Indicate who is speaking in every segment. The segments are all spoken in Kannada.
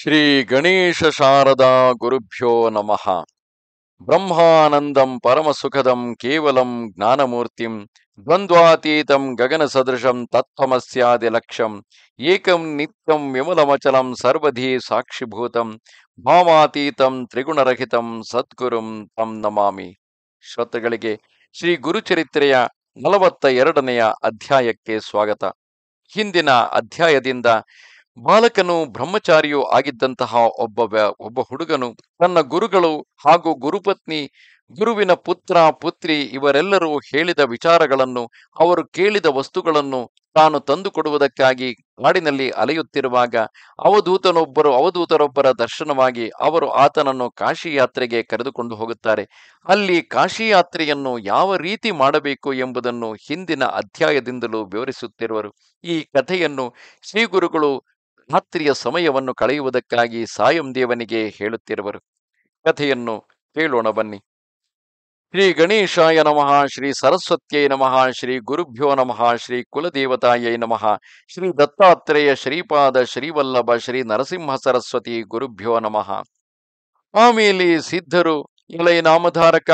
Speaker 1: ಶ್ರೀ ಗಣೇಶ ಶಾರದಾ ಗುರುಭ್ಯೋ ನಮಃ ಬ್ರಹ್ಮಾನಂದಂ ಪರಮಸುಖದಂ ಕೇವಲಂ ಜ್ಞಾನಮೂರ್ತಿಂ ದ್ವಂದ್ವಾತೀತಂ ಗಗನ ಸದೃಶಂ ತತ್ವಮಸ್ಯಾದಿ ಲಕ್ಷ್ಯಂ ಏಕಂ ನಿತ್ಯಂ ವಿಮಲಮಚಲಂ ಸರ್ವಧೀ ಸಾಕ್ಷಿಭೂತಂ ಭಾವಾತೀತಂ ತ್ರಿಗುಣರಹಿತಂ ಸದ್ಗುರುಂ ತಂ ನಮಾಮಿ ಶ್ರೋತೃಗಳಿಗೆ ಶ್ರೀ ಗುರುಚರಿತ್ರೆಯ ನಲವತ್ತ ಎರಡನೆಯ ಅಧ್ಯಾಯಕ್ಕೆ ಸ್ವಾಗತ ಹಿಂದಿನ ಅಧ್ಯಾಯದಿಂದ ಬಾಲಕನು ಬ್ರಹ್ಮಚಾರಿಯೂ ಆಗಿದ್ದಂತಹ ಒಬ್ಬ ಒಬ್ಬ ಹುಡುಗನು ತನ್ನ ಗುರುಗಳು ಹಾಗೂ ಗುರುಪತ್ನಿ ಗುರುವಿನ ಪುತ್ರ ಪುತ್ರಿ ಇವರೆಲ್ಲರೂ ಹೇಳಿದ ವಿಚಾರಗಳನ್ನು ಅವರು ಕೇಳಿದ ವಸ್ತುಗಳನ್ನು ತಾನು ತಂದುಕೊಡುವುದಕ್ಕಾಗಿ ಕಾಡಿನಲ್ಲಿ ಅಲೆಯುತ್ತಿರುವಾಗ ಅವಧೂತನೊಬ್ಬರು ಅವಧೂತರೊಬ್ಬರ ದರ್ಶನವಾಗಿ ಅವರು ಆತನನ್ನು ಕಾಶಿ ಯಾತ್ರೆಗೆ ಕರೆದುಕೊಂಡು ಹೋಗುತ್ತಾರೆ ಅಲ್ಲಿ ಕಾಶಿ ಯಾತ್ರೆಯನ್ನು ಯಾವ ರೀತಿ ಮಾಡಬೇಕು ಎಂಬುದನ್ನು ಹಿಂದಿನ ಅಧ್ಯಾಯದಿಂದಲೂ ವಿವರಿಸುತ್ತಿರುವರು ಈ ಕಥೆಯನ್ನು ಶ್ರೀಗುರುಗಳು ರಾತ್ರಿಯ ಸಮಯವನ್ನು ಕಳೆಯುವುದಕ್ಕಾಗಿ ಸಾಯಂ ದೇವನಿಗೆ ಹೇಳುತ್ತಿರುವರು ಕಥೆಯನ್ನು ಕೇಳೋಣ ಬನ್ನಿ ಶ್ರೀ ಗಣೇಶಾಯ ನಮಃ ಶ್ರೀ ಸರಸ್ವತ್ಯೈ ನಮಃ ಶ್ರೀ ಗುರುಭ್ಯೋ ನಮಃ ಶ್ರೀ ಕುಲದೇವತಾಯೈ ನಮಃ ಶ್ರೀ ದತ್ತಾತ್ರೇಯ ಶ್ರೀಪಾದ ಶ್ರೀವಲ್ಲಭ ಶ್ರೀ ನರಸಿಂಹ ಸರಸ್ವತಿ ಗುರುಭ್ಯೋ ನಮಃ ಆಮೇಲೆ ಸಿದ್ಧರು ಇಳೈ ನಾಮಧಾರಕ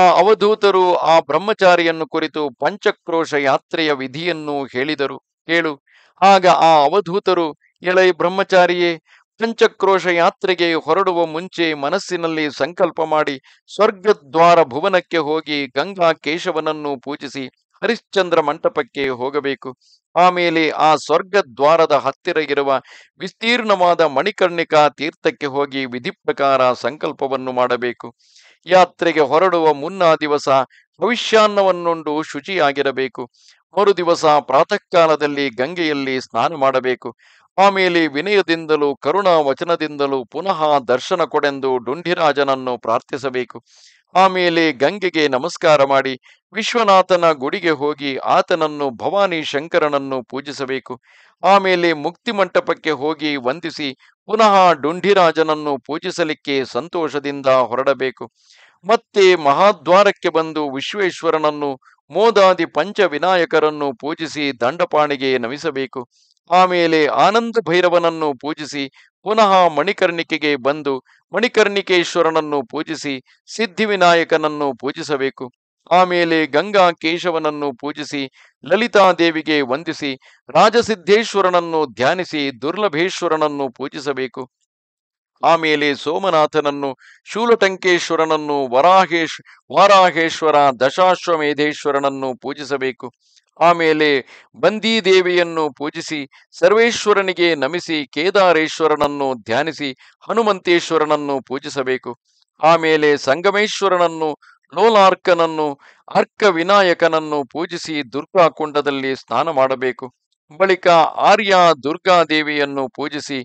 Speaker 1: ಆ ಅವಧೂತರು ಆ ಬ್ರಹ್ಮಚಾರಿಯನ್ನು ಕುರಿತು ಪಂಚಕ್ರೋಶ ಯಾತ್ರೆಯ ವಿಧಿಯನ್ನು ಹೇಳಿದರು ಕೇಳು ಆಗ ಆ ಅವಧೂತರು ಎಳೈ ಬ್ರಹ್ಮಚಾರಿಯೇ ಪಂಚಕ್ರೋಶ ಯಾತ್ರೆಗೆ ಹೊರಡುವ ಮುಂಚೆ ಮನಸ್ಸಿನಲ್ಲಿ ಸಂಕಲ್ಪ ಮಾಡಿ ಸ್ವರ್ಗದ್ವಾರ ಭುವನಕ್ಕೆ ಹೋಗಿ ಗಂಗಾ ಕೇಶವನನ್ನು ಪೂಜಿಸಿ ಹರಿಶ್ಚಂದ್ರ ಮಂಟಪಕ್ಕೆ ಹೋಗಬೇಕು ಆಮೇಲೆ ಆ ಸ್ವರ್ಗದ್ವಾರದ ಹತ್ತಿರ ಇರುವ ವಿಸ್ತೀರ್ಣವಾದ ಮಣಿಕರ್ಣಿಕಾ ತೀರ್ಥಕ್ಕೆ ಹೋಗಿ ವಿಧಿ ಪ್ರಕಾರ ಸಂಕಲ್ಪವನ್ನು ಮಾಡಬೇಕು ಯಾತ್ರೆಗೆ ಹೊರಡುವ ಮುನ್ನ ದಿವಸ ಭವಿಷ್ಯಾನ್ನವನ್ನುಂಡು ಶುಚಿಯಾಗಿರಬೇಕು ಮರು ದಿವಸ ಪ್ರಾತಃ ಕಾಲದಲ್ಲಿ ಗಂಗೆಯಲ್ಲಿ ಸ್ನಾನ ಮಾಡಬೇಕು ಆಮೇಲೆ ವಿನಯದಿಂದಲೂ ಕರುಣಾ ವಚನದಿಂದಲೂ ಪುನಃ ದರ್ಶನ ಕೊಡೆಂದು ಡುಂಡಿರಾಜನನ್ನು ಪ್ರಾರ್ಥಿಸಬೇಕು ಆಮೇಲೆ ಗಂಗೆಗೆ ನಮಸ್ಕಾರ ಮಾಡಿ ವಿಶ್ವನಾಥನ ಗುಡಿಗೆ ಹೋಗಿ ಆತನನ್ನು ಭವಾನಿ ಶಂಕರನನ್ನು ಪೂಜಿಸಬೇಕು ಆಮೇಲೆ ಮುಕ್ತಿ ಮಂಟಪಕ್ಕೆ ಹೋಗಿ ವಂದಿಸಿ ಪುನಃ ಡುಂಡಿರಾಜನನ್ನು ಪೂಜಿಸಲಿಕ್ಕೆ ಸಂತೋಷದಿಂದ ಹೊರಡಬೇಕು ಮತ್ತೆ ಮಹಾದ್ವಾರಕ್ಕೆ ಬಂದು ವಿಶ್ವೇಶ್ವರನನ್ನು ಮೋದಾದಿ ವಿನಾಯಕರನ್ನು ಪೂಜಿಸಿ ದಂಡಪಾಣಿಗೆ ನಮಿಸಬೇಕು ಆಮೇಲೆ ಆನಂದ ಭೈರವನನ್ನು ಪೂಜಿಸಿ ಪುನಃ ಮಣಿಕರ್ಣಿಕೆಗೆ ಬಂದು ಮಣಿಕರ್ಣಿಕೇಶ್ವರನನ್ನು ಪೂಜಿಸಿ ಸಿದ್ಧಿವಿನಾಯಕನನ್ನು ಪೂಜಿಸಬೇಕು ಆಮೇಲೆ ಗಂಗಾ ಕೇಶವನನ್ನು ಪೂಜಿಸಿ ಲಲಿತಾದೇವಿಗೆ ವಂದಿಸಿ ರಾಜಸಿದ್ಧೇಶ್ವರನನ್ನು ಧ್ಯಾನಿಸಿ ದುರ್ಲಭೇಶ್ವರನನ್ನು ಪೂಜಿಸಬೇಕು ಆಮೇಲೆ ಸೋಮನಾಥನನ್ನು ಶೂಲಟಂಕೇಶ್ವರನನ್ನು ವರಾಹೇಶ್ ವಾರಾಹೇಶ್ವರ ದಶಾಶ್ವಮೇಧೇಶ್ವರನನ್ನು ಪೂಜಿಸಬೇಕು ಆಮೇಲೆ ದೇವಿಯನ್ನು ಪೂಜಿಸಿ ಸರ್ವೇಶ್ವರನಿಗೆ ನಮಿಸಿ ಕೇದಾರೇಶ್ವರನನ್ನು ಧ್ಯಾನಿಸಿ ಹನುಮಂತೇಶ್ವರನನ್ನು ಪೂಜಿಸಬೇಕು ಆಮೇಲೆ ಸಂಗಮೇಶ್ವರನನ್ನು ಲೋಲಾರ್ಕನನ್ನು ಅರ್ಕ ವಿನಾಯಕನನ್ನು ಪೂಜಿಸಿ ದುರ್ಗಾ ಕುಂಡದಲ್ಲಿ ಸ್ನಾನ ಮಾಡಬೇಕು ಬಳಿಕ ಆರ್ಯ ದೇವಿಯನ್ನು ಪೂಜಿಸಿ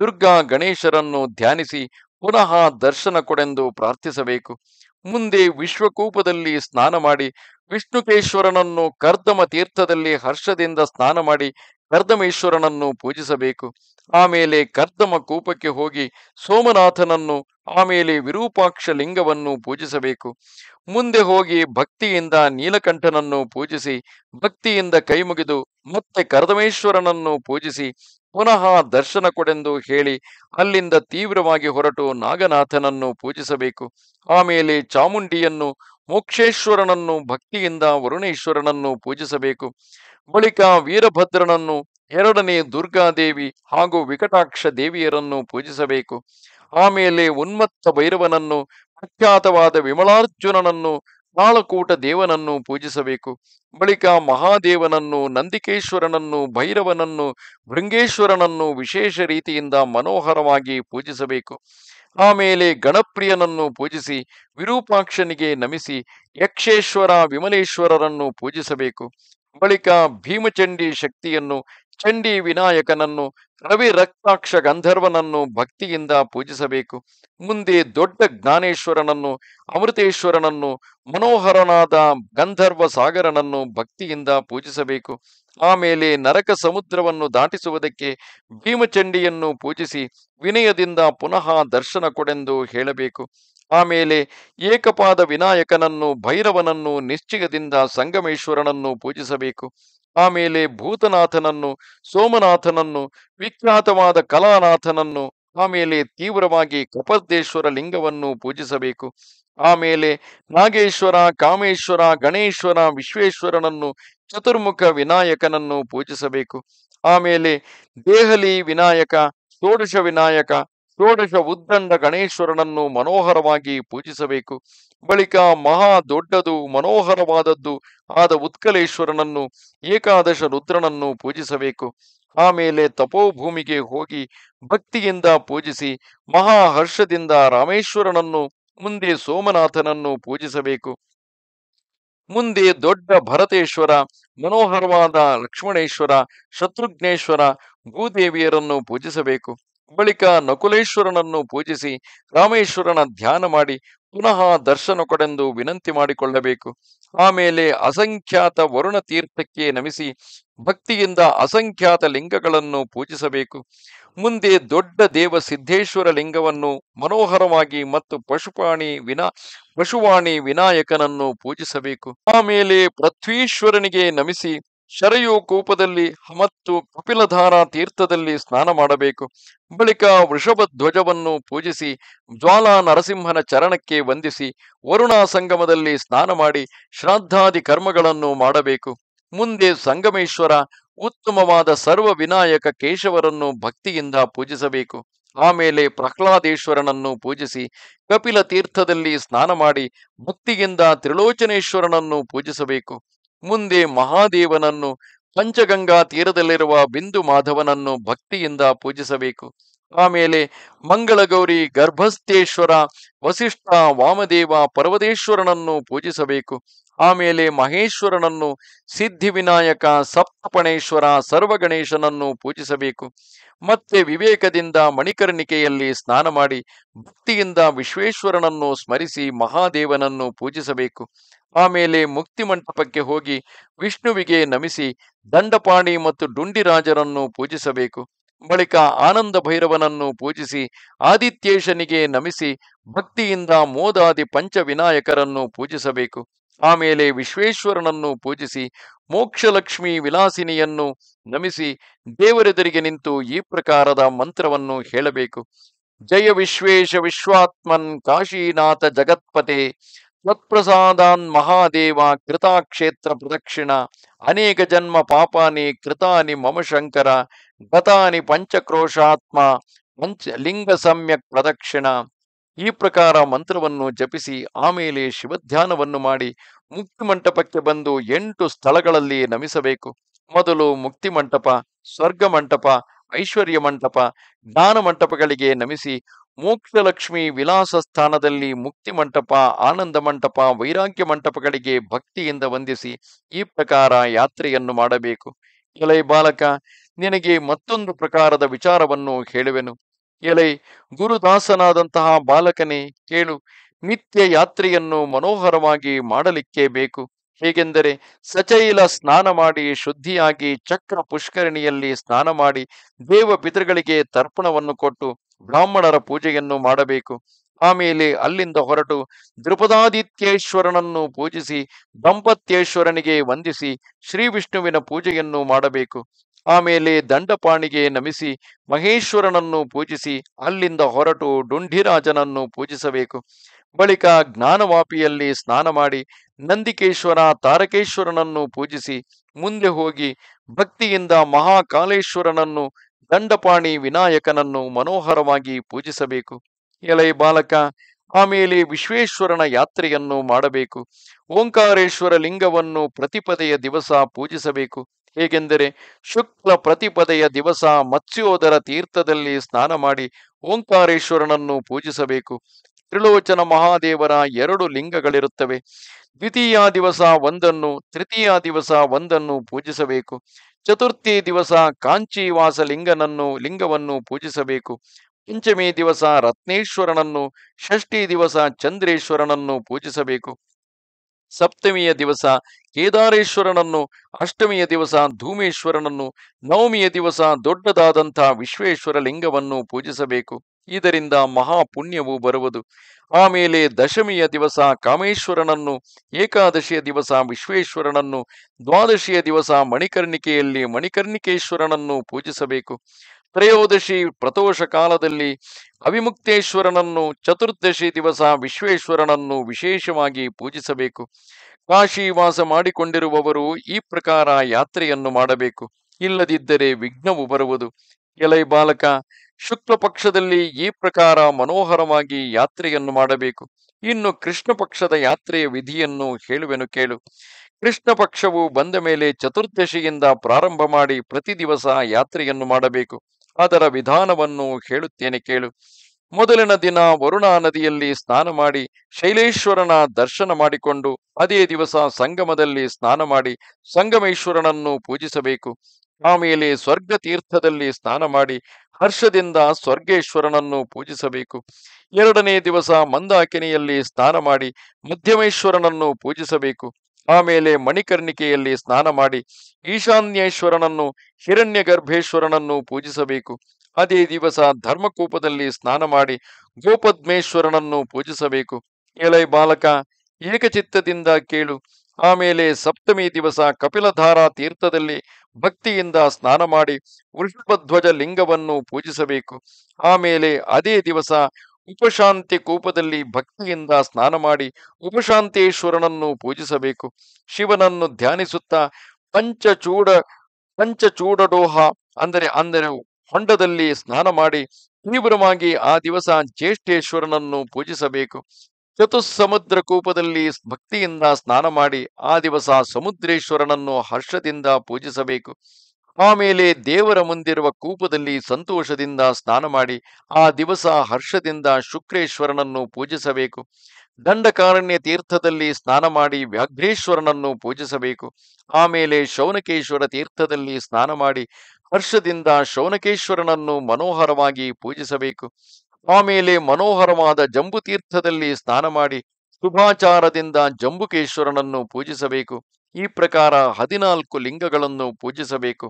Speaker 1: ದುರ್ಗಾ ಗಣೇಶರನ್ನು ಧ್ಯಾನಿಸಿ ಪುನಃ ದರ್ಶನ ಕೊಡೆಂದು ಪ್ರಾರ್ಥಿಸಬೇಕು ಮುಂದೆ ವಿಶ್ವಕೂಪದಲ್ಲಿ ಸ್ನಾನ ಮಾಡಿ ವಿಷ್ಣುಕೇಶ್ವರನನ್ನು ಕರ್ದಮ ತೀರ್ಥದಲ್ಲಿ ಹರ್ಷದಿಂದ ಸ್ನಾನ ಮಾಡಿ ಕರ್ದಮೇಶ್ವರನನ್ನು ಪೂಜಿಸಬೇಕು ಆಮೇಲೆ ಕರ್ದಮ ಕೂಪಕ್ಕೆ ಹೋಗಿ ಸೋಮನಾಥನನ್ನು ಆಮೇಲೆ ವಿರೂಪಾಕ್ಷ ಲಿಂಗವನ್ನು ಪೂಜಿಸಬೇಕು ಮುಂದೆ ಹೋಗಿ ಭಕ್ತಿಯಿಂದ ನೀಲಕಂಠನನ್ನು ಪೂಜಿಸಿ ಭಕ್ತಿಯಿಂದ ಕೈಮುಗಿದು ಮತ್ತೆ ಕರ್ದಮೇಶ್ವರನನ್ನು ಪೂಜಿಸಿ ಪುನಃ ದರ್ಶನ ಕೊಡೆಂದು ಹೇಳಿ ಅಲ್ಲಿಂದ ತೀವ್ರವಾಗಿ ಹೊರಟು ನಾಗನಾಥನನ್ನು ಪೂಜಿಸಬೇಕು ಆಮೇಲೆ ಚಾಮುಂಡಿಯನ್ನು ಮೋಕ್ಷೇಶ್ವರನನ್ನು ಭಕ್ತಿಯಿಂದ ವರುಣೇಶ್ವರನನ್ನು ಪೂಜಿಸಬೇಕು ಬಳಿಕ ವೀರಭದ್ರನನ್ನು ಎರಡನೇ ದುರ್ಗಾದೇವಿ ಹಾಗೂ ವಿಕಟಾಕ್ಷ ದೇವಿಯರನ್ನು ಪೂಜಿಸಬೇಕು ಆಮೇಲೆ ಉನ್ಮತ್ತ ಭೈರವನನ್ನು ಪ್ರಖ್ಯಾತವಾದ ವಿಮಲಾರ್ಜುನನನ್ನು ಕಾಳಕೂಟ ದೇವನನ್ನು ಪೂಜಿಸಬೇಕು ಬಳಿಕ ಮಹಾದೇವನನ್ನು ನಂದಿಕೇಶ್ವರನನ್ನು ಭೈರವನನ್ನು ಭೃಂಗೇಶ್ವರನನ್ನು ವಿಶೇಷ ರೀತಿಯಿಂದ ಮನೋಹರವಾಗಿ ಪೂಜಿಸಬೇಕು ಆಮೇಲೆ ಗಣಪ್ರಿಯನನ್ನು ಪೂಜಿಸಿ ವಿರೂಪಾಕ್ಷನಿಗೆ ನಮಿಸಿ ಯಕ್ಷೇಶ್ವರ ವಿಮಲೇಶ್ವರರನ್ನು ಪೂಜಿಸಬೇಕು ಬಳಿಕ ಭೀಮಚಂಡಿ ಶಕ್ತಿಯನ್ನು ಚಂಡಿ ವಿನಾಯಕನನ್ನು ರವಿ ರಕ್ತಾಕ್ಷ ಗಂಧರ್ವನನ್ನು ಭಕ್ತಿಯಿಂದ ಪೂಜಿಸಬೇಕು ಮುಂದೆ ದೊಡ್ಡ ಜ್ಞಾನೇಶ್ವರನನ್ನು ಅಮೃತೇಶ್ವರನನ್ನು ಮನೋಹರನಾದ ಗಂಧರ್ವ ಸಾಗರನನ್ನು ಭಕ್ತಿಯಿಂದ ಪೂಜಿಸಬೇಕು ಆಮೇಲೆ ನರಕ ಸಮುದ್ರವನ್ನು ದಾಟಿಸುವುದಕ್ಕೆ ಭೀಮಚಂಡಿಯನ್ನು ಪೂಜಿಸಿ ವಿನಯದಿಂದ ಪುನಃ ದರ್ಶನ ಕೊಡೆಂದು ಹೇಳಬೇಕು ಆಮೇಲೆ ಏಕಪಾದ ವಿನಾಯಕನನ್ನು ಭೈರವನನ್ನು ನಿಶ್ಚಯದಿಂದ ಸಂಗಮೇಶ್ವರನನ್ನು ಪೂಜಿಸಬೇಕು ಆಮೇಲೆ ಭೂತನಾಥನನ್ನು ಸೋಮನಾಥನನ್ನು ವಿಖ್ಯಾತವಾದ ಕಲಾನಾಥನನ್ನು ಆಮೇಲೆ ತೀವ್ರವಾಗಿ ಕಪರ್ದೇಶ್ವರ ಲಿಂಗವನ್ನು ಪೂಜಿಸಬೇಕು ಆಮೇಲೆ ನಾಗೇಶ್ವರ ಕಾಮೇಶ್ವರ ಗಣೇಶ್ವರ ವಿಶ್ವೇಶ್ವರನನ್ನು ಚತುರ್ಮುಖ ವಿನಾಯಕನನ್ನು ಪೂಜಿಸಬೇಕು ಆಮೇಲೆ ದೇಹಲಿ ವಿನಾಯಕ ಷೋಡಶ ವಿನಾಯಕ ಷೋಡಶ ಉದ್ದಂಡ ಗಣೇಶ್ವರನನ್ನು ಮನೋಹರವಾಗಿ ಪೂಜಿಸಬೇಕು ಬಳಿಕ ಮಹಾ ದೊಡ್ಡದು ಮನೋಹರವಾದದ್ದು ಆದ ಉತ್ಕಲೇಶ್ವರನನ್ನು ಏಕಾದಶ ರುದ್ರನನ್ನು ಪೂಜಿಸಬೇಕು ಆಮೇಲೆ ತಪೋಭೂಮಿಗೆ ಹೋಗಿ ಭಕ್ತಿಯಿಂದ ಪೂಜಿಸಿ ಮಹಾ ಹರ್ಷದಿಂದ ರಾಮೇಶ್ವರನನ್ನು ಮುಂದೆ ಸೋಮನಾಥನನ್ನು ಪೂಜಿಸಬೇಕು ಮುಂದೆ ದೊಡ್ಡ ಭರತೇಶ್ವರ ಮನೋಹರವಾದ ಲಕ್ಷ್ಮಣೇಶ್ವರ ಶತ್ರುಘ್ನೇಶ್ವರ ಭೂದೇವಿಯರನ್ನು ಪೂಜಿಸಬೇಕು ಬಳಿಕ ನಕುಲೇಶ್ವರನನ್ನು ಪೂಜಿಸಿ ರಾಮೇಶ್ವರನ ಧ್ಯಾನ ಮಾಡಿ ಪುನಃ ದರ್ಶನ ಕೊಡೆಂದು ವಿನಂತಿ ಮಾಡಿಕೊಳ್ಳಬೇಕು ಆಮೇಲೆ ಅಸಂಖ್ಯಾತ ವರುಣ ತೀರ್ಥಕ್ಕೆ ನಮಿಸಿ ಭಕ್ತಿಯಿಂದ ಅಸಂಖ್ಯಾತ ಲಿಂಗಗಳನ್ನು ಪೂಜಿಸಬೇಕು ಮುಂದೆ ದೊಡ್ಡ ದೇವ ಸಿದ್ದೇಶ್ವರ ಲಿಂಗವನ್ನು ಮನೋಹರವಾಗಿ ಮತ್ತು ಪಶುಪಾಣಿ ವಿನಾ ಪಶುವಾಣಿ ವಿನಾಯಕನನ್ನು ಪೂಜಿಸಬೇಕು ಆಮೇಲೆ ಪೃಥ್ವೀಶ್ವರನಿಗೆ ನಮಿಸಿ ಶರಯು ಕೂಪದಲ್ಲಿ ಮತ್ತು ಕಪಿಲಧಾರ ತೀರ್ಥದಲ್ಲಿ ಸ್ನಾನ ಮಾಡಬೇಕು ಬಳಿಕ ವೃಷಭ ಧ್ವಜವನ್ನು ಪೂಜಿಸಿ ಜ್ವಾಲಾ ನರಸಿಂಹನ ಚರಣಕ್ಕೆ ವಂದಿಸಿ ವರುಣಾ ಸಂಗಮದಲ್ಲಿ ಸ್ನಾನ ಮಾಡಿ ಶ್ರಾದ್ದಾದಿ ಕರ್ಮಗಳನ್ನು ಮಾಡಬೇಕು ಮುಂದೆ ಸಂಗಮೇಶ್ವರ ಉತ್ತಮವಾದ ಸರ್ವ ವಿನಾಯಕ ಕೇಶವರನ್ನು ಭಕ್ತಿಯಿಂದ ಪೂಜಿಸಬೇಕು ಆಮೇಲೆ ಪ್ರಹ್ಲಾದೇಶ್ವರನನ್ನು ಪೂಜಿಸಿ ಕಪಿಲ ತೀರ್ಥದಲ್ಲಿ ಸ್ನಾನ ಮಾಡಿ ಭಕ್ತಿಯಿಂದ ತ್ರಿಲೋಚನೇಶ್ವರನನ್ನು ಪೂಜಿಸಬೇಕು ಮುಂದೆ ಮಹಾದೇವನನ್ನು ಪಂಚಗಂಗಾ ತೀರದಲ್ಲಿರುವ ಬಿಂದು ಮಾಧವನನ್ನು ಭಕ್ತಿಯಿಂದ ಪೂಜಿಸಬೇಕು ಆಮೇಲೆ ಮಂಗಳಗೌರಿ ಗರ್ಭಸ್ಥೇಶ್ವರ ವಸಿಷ್ಠ ವಾಮದೇವ ಪರ್ವದೇಶ್ವರನನ್ನು ಪೂಜಿಸಬೇಕು ಆಮೇಲೆ ಮಹೇಶ್ವರನನ್ನು ಸಿದ್ಧಿವಿನಾಯಕ ಸಪ್ತಪಣೇಶ್ವರ ಸರ್ವಗಣೇಶನನ್ನು ಪೂಜಿಸಬೇಕು ಮತ್ತೆ ವಿವೇಕದಿಂದ ಮಣಿಕರ್ಣಿಕೆಯಲ್ಲಿ ಸ್ನಾನ ಮಾಡಿ ಭಕ್ತಿಯಿಂದ ವಿಶ್ವೇಶ್ವರನನ್ನು ಸ್ಮರಿಸಿ ಮಹಾದೇವನನ್ನು ಪೂಜಿಸಬೇಕು ಆಮೇಲೆ ಮುಕ್ತಿ ಮಂಟಪಕ್ಕೆ ಹೋಗಿ ವಿಷ್ಣುವಿಗೆ ನಮಿಸಿ ದಂಡಪಾಣಿ ಮತ್ತು ಡುಂಡಿರಾಜರನ್ನು ಪೂಜಿಸಬೇಕು ಬಳಿಕ ಆನಂದ ಭೈರವನನ್ನು ಪೂಜಿಸಿ ಆದಿತ್ಯೇಶನಿಗೆ ನಮಿಸಿ ಭಕ್ತಿಯಿಂದ ಮೋದಾದಿ ವಿನಾಯಕರನ್ನು ಪೂಜಿಸಬೇಕು ಆಮೇಲೆ ವಿಶ್ವೇಶ್ವರನನ್ನು ಪೂಜಿಸಿ ಮೋಕ್ಷಲಕ್ಷ್ಮಿ ವಿಲಾಸಿನಿಯನ್ನು ನಮಿಸಿ ದೇವರೆದುರಿಗೆ ನಿಂತು ಈ ಪ್ರಕಾರದ ಮಂತ್ರವನ್ನು ಹೇಳಬೇಕು ಜಯ ವಿಶ್ವೇಶ ವಿಶ್ವಾತ್ಮನ್ ಕಾಶೀನಾಥ ಜಗತ್ಪತೆ ಸತ್ಪ್ರಸಾದಾನ್ ಮಹಾದೇವ ಕೃತಾಕ್ಷೇತ್ರ ಪ್ರದಕ್ಷಿಣ ಅನೇಕ ಜನ್ಮ ಪಾಪಾನಿ ಕೃತಾನಿ ಮಮ ಶಂಕರ ಗತಾನಿ ಪಂಚಕ್ರೋಶಾತ್ಮ ಪಂಚ ಲಿಂಗ ಸಮ್ಯಕ್ ಪ್ರದಕ್ಷಿಣ ಈ ಪ್ರಕಾರ ಮಂತ್ರವನ್ನು ಜಪಿಸಿ ಆಮೇಲೆ ಶಿವಧ್ಯಾನವನ್ನು ಮಾಡಿ ಮುಕ್ತಿ ಮಂಟಪಕ್ಕೆ ಬಂದು ಎಂಟು ಸ್ಥಳಗಳಲ್ಲಿ ನಮಿಸಬೇಕು ಮೊದಲು ಮುಕ್ತಿ ಮಂಟಪ ಸ್ವರ್ಗ ಮಂಟಪ ಐಶ್ವರ್ಯ ಮಂಟಪ ಜ್ಞಾನ ಮಂಟಪಗಳಿಗೆ ನಮಿಸಿ ಮೋಕ್ಷಲಕ್ಷ್ಮಿ ವಿಲಾಸ ಸ್ಥಾನದಲ್ಲಿ ಮುಕ್ತಿ ಮಂಟಪ ಆನಂದ ಮಂಟಪ ವೈರಾಗ್ಯ ಮಂಟಪಗಳಿಗೆ ಭಕ್ತಿಯಿಂದ ವಂದಿಸಿ ಈ ಪ್ರಕಾರ ಯಾತ್ರೆಯನ್ನು ಮಾಡಬೇಕು ಎಲೈ ಬಾಲಕ ನಿನಗೆ ಮತ್ತೊಂದು ಪ್ರಕಾರದ ವಿಚಾರವನ್ನು ಹೇಳುವೆನು ಎಲೆ ಗುರುದಾಸನಾದಂತಹ ಬಾಲಕನೇ ಕೇಳು ನಿತ್ಯ ಯಾತ್ರೆಯನ್ನು ಮನೋಹರವಾಗಿ ಮಾಡಲಿಕ್ಕೆ ಬೇಕು ಹೇಗೆಂದರೆ ಸಚೈಲ ಸ್ನಾನ ಮಾಡಿ ಶುದ್ಧಿಯಾಗಿ ಚಕ್ರ ಪುಷ್ಕರಣಿಯಲ್ಲಿ ಸ್ನಾನ ಮಾಡಿ ದೇವ ಪಿತೃಗಳಿಗೆ ತರ್ಪಣವನ್ನು ಕೊಟ್ಟು ಬ್ರಾಹ್ಮಣರ ಪೂಜೆಯನ್ನು ಮಾಡಬೇಕು ಆಮೇಲೆ ಅಲ್ಲಿಂದ ಹೊರಟು ದ್ರುಪದಾದಿತ್ಯೇಶ್ವರನನ್ನು ಪೂಜಿಸಿ ದಂಪತ್ಯೇಶ್ವರನಿಗೆ ವಂದಿಸಿ ಶ್ರೀ ವಿಷ್ಣುವಿನ ಪೂಜೆಯನ್ನು ಮಾಡಬೇಕು ಆಮೇಲೆ ದಂಡಪಾಣಿಗೆ ನಮಿಸಿ ಮಹೇಶ್ವರನನ್ನು ಪೂಜಿಸಿ ಅಲ್ಲಿಂದ ಹೊರಟು ಡುಂಡಿರಾಜನನ್ನು ಪೂಜಿಸಬೇಕು ಬಳಿಕ ಜ್ಞಾನವಾಪಿಯಲ್ಲಿ ಸ್ನಾನ ಮಾಡಿ ನಂದಿಕೇಶ್ವರ ತಾರಕೇಶ್ವರನನ್ನು ಪೂಜಿಸಿ ಮುಂದೆ ಹೋಗಿ ಭಕ್ತಿಯಿಂದ ಮಹಾಕಾಲೇಶ್ವರನನ್ನು ದಂಡಪಾಣಿ ವಿನಾಯಕನನ್ನು ಮನೋಹರವಾಗಿ ಪೂಜಿಸಬೇಕು ಎಲೈ ಬಾಲಕ ಆಮೇಲೆ ವಿಶ್ವೇಶ್ವರನ ಯಾತ್ರೆಯನ್ನು ಮಾಡಬೇಕು ಓಂಕಾರೇಶ್ವರ ಲಿಂಗವನ್ನು ಪ್ರತಿಪದೆಯ ದಿವಸ ಪೂಜಿಸಬೇಕು ಹೇಗೆಂದರೆ ಶುಕ್ಲ ಪ್ರತಿಪದೆಯ ದಿವಸ ಮತ್ಸ್ಯೋದರ ತೀರ್ಥದಲ್ಲಿ ಸ್ನಾನ ಮಾಡಿ ಓಂಕಾರೇಶ್ವರನನ್ನು ಪೂಜಿಸಬೇಕು ತ್ರಿಲೋಚನ ಮಹಾದೇವರ ಎರಡು ಲಿಂಗಗಳಿರುತ್ತವೆ ದ್ವಿತೀಯ ದಿವಸ ಒಂದನ್ನು ತೃತೀಯ ದಿವಸ ಒಂದನ್ನು ಪೂಜಿಸಬೇಕು ಚತುರ್ಥಿ ದಿವಸ ಕಾಂಚಿವಾಸ ಲಿಂಗನನ್ನು ಲಿಂಗವನ್ನು ಪೂಜಿಸಬೇಕು ಪಂಚಮಿ ದಿವಸ ರತ್ನೇಶ್ವರನನ್ನು ಷಷ್ಠಿ ದಿವಸ ಚಂದ್ರೇಶ್ವರನನ್ನು ಪೂಜಿಸಬೇಕು ಸಪ್ತಮಿಯ ದಿವಸ ಕೇದಾರೇಶ್ವರನನ್ನು ಅಷ್ಟಮಿಯ ದಿವಸ ಧೂಮೇಶ್ವರನನ್ನು ನವಮಿಯ ದಿವಸ ದೊಡ್ಡದಾದಂಥ ವಿಶ್ವೇಶ್ವರ ಲಿಂಗವನ್ನು ಪೂಜಿಸಬೇಕು ಇದರಿಂದ ಮಹಾಪುಣ್ಯವು ಬರುವುದು ಆಮೇಲೆ ದಶಮಿಯ ದಿವಸ ಕಾಮೇಶ್ವರನನ್ನು ಏಕಾದಶಿಯ ದಿವಸ ವಿಶ್ವೇಶ್ವರನನ್ನು ದ್ವಾದಶಿಯ ದಿವಸ ಮಣಿಕರ್ಣಿಕೆಯಲ್ಲಿ ಮಣಿಕರ್ಣಿಕೇಶ್ವರನನ್ನು ಪೂಜಿಸಬೇಕು ತ್ರಯೋದಶಿ ಪ್ರತೋಷ ಕಾಲದಲ್ಲಿ ಅವಿಮುಕ್ತೇಶ್ವರನನ್ನು ಚತುರ್ದಶಿ ದಿವಸ ವಿಶ್ವೇಶ್ವರನನ್ನು ವಿಶೇಷವಾಗಿ ಪೂಜಿಸಬೇಕು ಕಾಶಿವಾಸ ಮಾಡಿಕೊಂಡಿರುವವರು ಈ ಪ್ರಕಾರ ಯಾತ್ರೆಯನ್ನು ಮಾಡಬೇಕು ಇಲ್ಲದಿದ್ದರೆ ವಿಘ್ನವು ಬರುವುದು ಎಲೈ ಬಾಲಕ ಶುಕ್ಲ ಪಕ್ಷದಲ್ಲಿ ಈ ಪ್ರಕಾರ ಮನೋಹರವಾಗಿ ಯಾತ್ರೆಯನ್ನು ಮಾಡಬೇಕು ಇನ್ನು ಕೃಷ್ಣ ಪಕ್ಷದ ಯಾತ್ರೆಯ ವಿಧಿಯನ್ನು ಹೇಳುವೆನು ಕೇಳು ಕೃಷ್ಣ ಪಕ್ಷವು ಬಂದ ಮೇಲೆ ಚತುರ್ದಶಿಯಿಂದ ಪ್ರಾರಂಭ ಮಾಡಿ ಪ್ರತಿ ದಿವಸ ಯಾತ್ರೆಯನ್ನು ಮಾಡಬೇಕು ಅದರ ವಿಧಾನವನ್ನು ಹೇಳುತ್ತೇನೆ ಕೇಳು ಮೊದಲಿನ ದಿನ ವರುಣಾ ನದಿಯಲ್ಲಿ ಸ್ನಾನ ಮಾಡಿ ಶೈಲೇಶ್ವರನ ದರ್ಶನ ಮಾಡಿಕೊಂಡು ಅದೇ ದಿವಸ ಸಂಗಮದಲ್ಲಿ ಸ್ನಾನ ಮಾಡಿ ಸಂಗಮೇಶ್ವರನನ್ನು ಪೂಜಿಸಬೇಕು ಆಮೇಲೆ ಸ್ವರ್ಗ ತೀರ್ಥದಲ್ಲಿ ಸ್ನಾನ ಮಾಡಿ ಹರ್ಷದಿಂದ ಸ್ವರ್ಗೇಶ್ವರನನ್ನು ಪೂಜಿಸಬೇಕು ಎರಡನೇ ದಿವಸ ಮಂದಾಕಿನಿಯಲ್ಲಿ ಸ್ನಾನ ಮಾಡಿ ಮಧ್ಯಮೇಶ್ವರನನ್ನು ಪೂಜಿಸಬೇಕು ಆಮೇಲೆ ಮಣಿಕರ್ಣಿಕೆಯಲ್ಲಿ ಸ್ನಾನ ಮಾಡಿ ಈಶಾನ್ಯೇಶ್ವರನನ್ನು ಹಿರಣ್ಯ ಗರ್ಭೇಶ್ವರನನ್ನು ಪೂಜಿಸಬೇಕು ಅದೇ ದಿವಸ ಧರ್ಮಕೂಪದಲ್ಲಿ ಸ್ನಾನ ಮಾಡಿ ಗೋಪದ್ಮೇಶ್ವರನನ್ನು ಪೂಜಿಸಬೇಕು ಎಲೈ ಬಾಲಕ ಏಕಚಿತ್ತದಿಂದ ಕೇಳು ಆಮೇಲೆ ಸಪ್ತಮಿ ದಿವಸ ಕಪಿಲಧಾರಾ ತೀರ್ಥದಲ್ಲಿ ಭಕ್ತಿಯಿಂದ ಸ್ನಾನ ಮಾಡಿ ವೃಷಭಧ್ವಜ ಲಿಂಗವನ್ನು ಪೂಜಿಸಬೇಕು ಆಮೇಲೆ ಅದೇ ದಿವಸ ಉಪಶಾಂತಿ ಕೂಪದಲ್ಲಿ ಭಕ್ತಿಯಿಂದ ಸ್ನಾನ ಮಾಡಿ ಉಪಶಾಂತೇಶ್ವರನನ್ನು ಪೂಜಿಸಬೇಕು ಶಿವನನ್ನು ಧ್ಯಾನಿಸುತ್ತಾ ಪಂಚಚೂಡ ಪಂಚಚೂಡಡೋಹ ಅಂದರೆ ಅಂದರೆ ಹೊಂಡದಲ್ಲಿ ಸ್ನಾನ ಮಾಡಿ ತೀವ್ರವಾಗಿ ಆ ದಿವಸ ಜ್ಯೇಷ್ಠೇಶ್ವರನನ್ನು ಪೂಜಿಸಬೇಕು ಚತುಸ್ಸಮುದ್ರ ಕೂಪದಲ್ಲಿ ಭಕ್ತಿಯಿಂದ ಸ್ನಾನ ಮಾಡಿ ಆ ದಿವಸ ಸಮುದ್ರೇಶ್ವರನನ್ನು ಹರ್ಷದಿಂದ ಪೂಜಿಸಬೇಕು ಆಮೇಲೆ ದೇವರ ಮುಂದಿರುವ ಕೂಪದಲ್ಲಿ ಸಂತೋಷದಿಂದ ಸ್ನಾನ ಮಾಡಿ ಆ ದಿವಸ ಹರ್ಷದಿಂದ ಶುಕ್ರೇಶ್ವರನನ್ನು ಪೂಜಿಸಬೇಕು ದಂಡಕಾರಣ್ಯ ತೀರ್ಥದಲ್ಲಿ ಸ್ನಾನ ಮಾಡಿ ವ್ಯಾಘ್ರೇಶ್ವರನನ್ನು ಪೂಜಿಸಬೇಕು ಆಮೇಲೆ ಶೌನಕೇಶ್ವರ ತೀರ್ಥದಲ್ಲಿ ಸ್ನಾನ ಮಾಡಿ ಹರ್ಷದಿಂದ ಶೌನಕೇಶ್ವರನನ್ನು ಮನೋಹರವಾಗಿ ಪೂಜಿಸಬೇಕು ಆಮೇಲೆ ಮನೋಹರವಾದ ಜಂಬುತೀರ್ಥದಲ್ಲಿ ಸ್ನಾನ ಮಾಡಿ ಶುಭಾಚಾರದಿಂದ ಜಂಬುಕೇಶ್ವರನನ್ನು ಪೂಜಿಸಬೇಕು ಈ ಪ್ರಕಾರ ಹದಿನಾಲ್ಕು ಲಿಂಗಗಳನ್ನು ಪೂಜಿಸಬೇಕು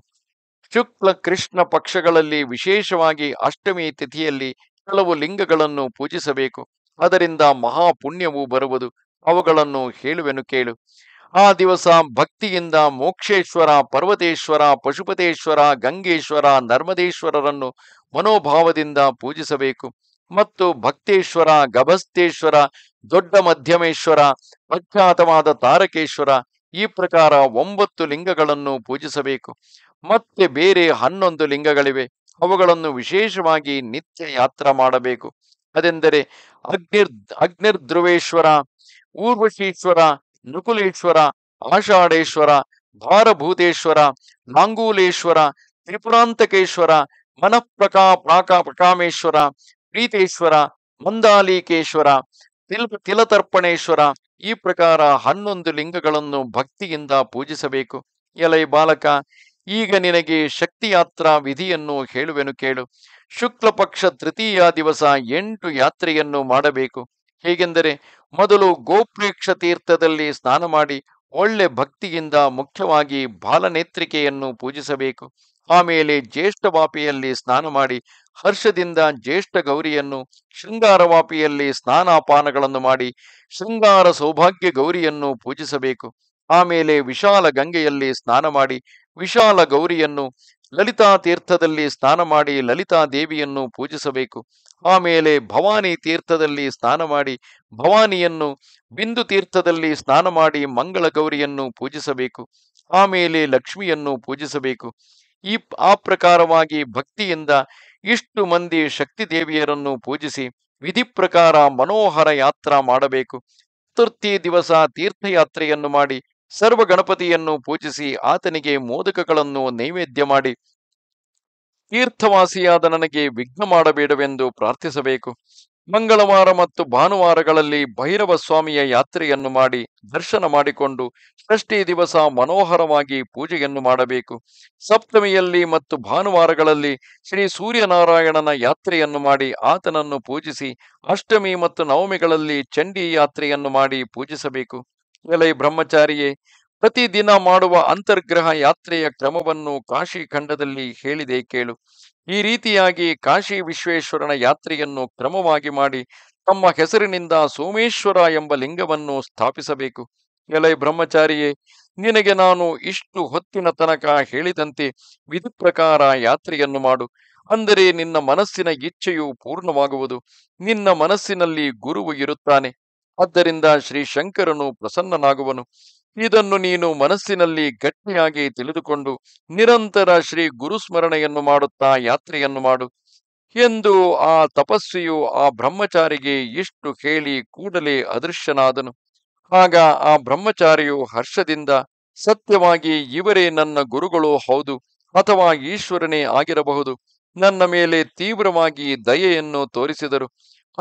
Speaker 1: ಶುಕ್ಲ ಕೃಷ್ಣ ಪಕ್ಷಗಳಲ್ಲಿ ವಿಶೇಷವಾಗಿ ಅಷ್ಟಮಿ ತಿಥಿಯಲ್ಲಿ ಕೆಲವು ಲಿಂಗಗಳನ್ನು ಪೂಜಿಸಬೇಕು ಅದರಿಂದ ಮಹಾಪುಣ್ಯವು ಬರುವುದು ಅವುಗಳನ್ನು ಹೇಳುವೆನು ಕೇಳು ಆ ದಿವಸ ಭಕ್ತಿಯಿಂದ ಮೋಕ್ಷೇಶ್ವರ ಪರ್ವತೇಶ್ವರ ಪಶುಪತೇಶ್ವರ ಗಂಗೇಶ್ವರ ನರ್ಮದೇಶ್ವರರನ್ನು ಮನೋಭಾವದಿಂದ ಪೂಜಿಸಬೇಕು ಮತ್ತು ಭಕ್ತೇಶ್ವರ ಗಭಸ್ತೇಶ್ವರ ದೊಡ್ಡ ಮಧ್ಯಮೇಶ್ವರ ಪ್ರಖ್ಯಾತವಾದ ತಾರಕೇಶ್ವರ ಈ ಪ್ರಕಾರ ಒಂಬತ್ತು ಲಿಂಗಗಳನ್ನು ಪೂಜಿಸಬೇಕು ಮತ್ತೆ ಬೇರೆ ಹನ್ನೊಂದು ಲಿಂಗಗಳಿವೆ ಅವುಗಳನ್ನು ವಿಶೇಷವಾಗಿ ನಿತ್ಯ ಯಾತ್ರ ಮಾಡಬೇಕು ಅದೆಂದರೆ ಅಗ್ನಿರ್ ಅಗ್ನಿರ್ಧ್ರುವೇಶ್ವರ ಊರ್ವಶೀಶ್ವರ ನುಕುಲೇಶ್ವರ ಆಷಾಢೇಶ್ವರ ಭಾರಭೂತೇಶ್ವರ ನಾಂಗೂಲೇಶ್ವರ ತ್ರಿಪುರಾಂತಕೇಶ್ವರ ಮನಃಪ್ರಕಾ ಪ್ರಾಕ ಪ್ರಕಾಮೇಶ್ವರ ಪ್ರೀತೇಶ್ವರ ಮಂದಾಲಿಕೇಶ್ವರ ತಿಲ್ ತಿಲತರ್ಪಣೇಶ್ವರ ಈ ಪ್ರಕಾರ ಹನ್ನೊಂದು ಲಿಂಗಗಳನ್ನು ಭಕ್ತಿಯಿಂದ ಪೂಜಿಸಬೇಕು ಎಲೈ ಬಾಲಕ ಈಗ ನಿನಗೆ ಶಕ್ತಿಯಾತ್ರಾ ವಿಧಿಯನ್ನು ಹೇಳುವೆನು ಕೇಳು ಶುಕ್ಲ ಪಕ್ಷ ತೃತೀಯ ದಿವಸ ಎಂಟು ಯಾತ್ರೆಯನ್ನು ಮಾಡಬೇಕು ಹೇಗೆಂದರೆ ಮೊದಲು ಗೋಪ್ರೇಕ್ಷ ತೀರ್ಥದಲ್ಲಿ ಸ್ನಾನ ಮಾಡಿ ಒಳ್ಳೆ ಭಕ್ತಿಯಿಂದ ಮುಖ್ಯವಾಗಿ ಬಾಲನೇತ್ರಿಕೆಯನ್ನು ಪೂಜಿಸಬೇಕು ಆಮೇಲೆ ಜ್ಯೇಷ್ಠ ವಾಪಿಯಲ್ಲಿ ಸ್ನಾನ ಮಾಡಿ ಹರ್ಷದಿಂದ ಜ್ಯೇಷ್ಠ ಗೌರಿಯನ್ನು ವಾಪಿಯಲ್ಲಿ ಸ್ನಾನಾಪಾನಗಳನ್ನು ಮಾಡಿ ಶೃಂಗಾರ ಸೌಭಾಗ್ಯ ಗೌರಿಯನ್ನು ಪೂಜಿಸಬೇಕು ಆಮೇಲೆ ವಿಶಾಲ ಗಂಗೆಯಲ್ಲಿ ಸ್ನಾನ ಮಾಡಿ ವಿಶಾಲ ಗೌರಿಯನ್ನು ಲಲಿತಾ ತೀರ್ಥದಲ್ಲಿ ಸ್ನಾನ ಮಾಡಿ ಲಲಿತಾ ದೇವಿಯನ್ನು ಪೂಜಿಸಬೇಕು ಆಮೇಲೆ ಭವಾನಿ ತೀರ್ಥದಲ್ಲಿ ಸ್ನಾನ ಮಾಡಿ ಭವಾನಿಯನ್ನು ಬಿಂದು ತೀರ್ಥದಲ್ಲಿ ಸ್ನಾನ ಮಾಡಿ ಮಂಗಳ ಗೌರಿಯನ್ನು ಪೂಜಿಸಬೇಕು ಆಮೇಲೆ ಲಕ್ಷ್ಮಿಯನ್ನು ಪೂಜಿಸಬೇಕು ಈ ಆ ಪ್ರಕಾರವಾಗಿ ಭಕ್ತಿಯಿಂದ ಇಷ್ಟು ಮಂದಿ ಶಕ್ತಿ ದೇವಿಯರನ್ನು ಪೂಜಿಸಿ ವಿಧಿ ಪ್ರಕಾರ ಮನೋಹರ ಯಾತ್ರ ಮಾಡಬೇಕು ಚತುರ್ಥಿ ದಿವಸ ತೀರ್ಥಯಾತ್ರೆಯನ್ನು ಮಾಡಿ ಸರ್ವ ಗಣಪತಿಯನ್ನು ಪೂಜಿಸಿ ಆತನಿಗೆ ಮೋದಕಗಳನ್ನು ನೈವೇದ್ಯ ಮಾಡಿ ತೀರ್ಥವಾಸಿಯಾದ ನನಗೆ ವಿಘ್ನ ಮಾಡಬೇಡವೆಂದು ಪ್ರಾರ್ಥಿಸಬೇಕು ಮಂಗಳವಾರ ಮತ್ತು ಭಾನುವಾರಗಳಲ್ಲಿ ಭೈರವ ಸ್ವಾಮಿಯ ಯಾತ್ರೆಯನ್ನು ಮಾಡಿ ದರ್ಶನ ಮಾಡಿಕೊಂಡು ಷಷ್ಠಿ ದಿವಸ ಮನೋಹರವಾಗಿ ಪೂಜೆಯನ್ನು ಮಾಡಬೇಕು ಸಪ್ತಮಿಯಲ್ಲಿ ಮತ್ತು ಭಾನುವಾರಗಳಲ್ಲಿ ಶ್ರೀ ಸೂರ್ಯನಾರಾಯಣನ ಯಾತ್ರೆಯನ್ನು ಮಾಡಿ ಆತನನ್ನು ಪೂಜಿಸಿ ಅಷ್ಟಮಿ ಮತ್ತು ನವಮಿಗಳಲ್ಲಿ ಚಂಡಿ ಯಾತ್ರೆಯನ್ನು ಮಾಡಿ ಪೂಜಿಸಬೇಕು ಎಲೈ ಬ್ರಹ್ಮಚಾರಿಯೇ ಪ್ರತಿದಿನ ಮಾಡುವ ಅಂತರ್ಗ್ರಹ ಯಾತ್ರೆಯ ಕ್ರಮವನ್ನು ಕಾಶಿ ಖಂಡದಲ್ಲಿ ಹೇಳಿದೆ ಕೇಳು ಈ ರೀತಿಯಾಗಿ ಕಾಶಿ ವಿಶ್ವೇಶ್ವರನ ಯಾತ್ರೆಯನ್ನು ಕ್ರಮವಾಗಿ ಮಾಡಿ ತಮ್ಮ ಹೆಸರಿನಿಂದ ಸೋಮೇಶ್ವರ ಎಂಬ ಲಿಂಗವನ್ನು ಸ್ಥಾಪಿಸಬೇಕು ಎಲೈ ಬ್ರಹ್ಮಚಾರಿಯೇ ನಿನಗೆ ನಾನು ಇಷ್ಟು ಹೊತ್ತಿನ ತನಕ ಹೇಳಿದಂತೆ ವಿಧಿ ಪ್ರಕಾರ ಯಾತ್ರೆಯನ್ನು ಮಾಡು ಅಂದರೆ ನಿನ್ನ ಮನಸ್ಸಿನ ಇಚ್ಛೆಯು ಪೂರ್ಣವಾಗುವುದು ನಿನ್ನ ಮನಸ್ಸಿನಲ್ಲಿ ಗುರುವು ಇರುತ್ತಾನೆ ಆದ್ದರಿಂದ ಶ್ರೀ ಶಂಕರನು ಪ್ರಸನ್ನನಾಗುವನು ಇದನ್ನು ನೀನು ಮನಸ್ಸಿನಲ್ಲಿ ಗಟ್ಟಿಯಾಗಿ ತಿಳಿದುಕೊಂಡು ನಿರಂತರ ಶ್ರೀ ಗುರುಸ್ಮರಣೆಯನ್ನು ಮಾಡುತ್ತಾ ಯಾತ್ರೆಯನ್ನು ಮಾಡು ಎಂದು ಆ ತಪಸ್ವಿಯು ಆ ಬ್ರಹ್ಮಚಾರಿಗೆ ಇಷ್ಟು ಹೇಳಿ ಕೂಡಲೇ ಅದೃಶ್ಯನಾದನು ಆಗ ಆ ಬ್ರಹ್ಮಚಾರಿಯು ಹರ್ಷದಿಂದ ಸತ್ಯವಾಗಿ ಇವರೇ ನನ್ನ ಗುರುಗಳು ಹೌದು ಅಥವಾ ಈಶ್ವರನೇ ಆಗಿರಬಹುದು ನನ್ನ ಮೇಲೆ ತೀವ್ರವಾಗಿ ದಯೆಯನ್ನು ತೋರಿಸಿದರು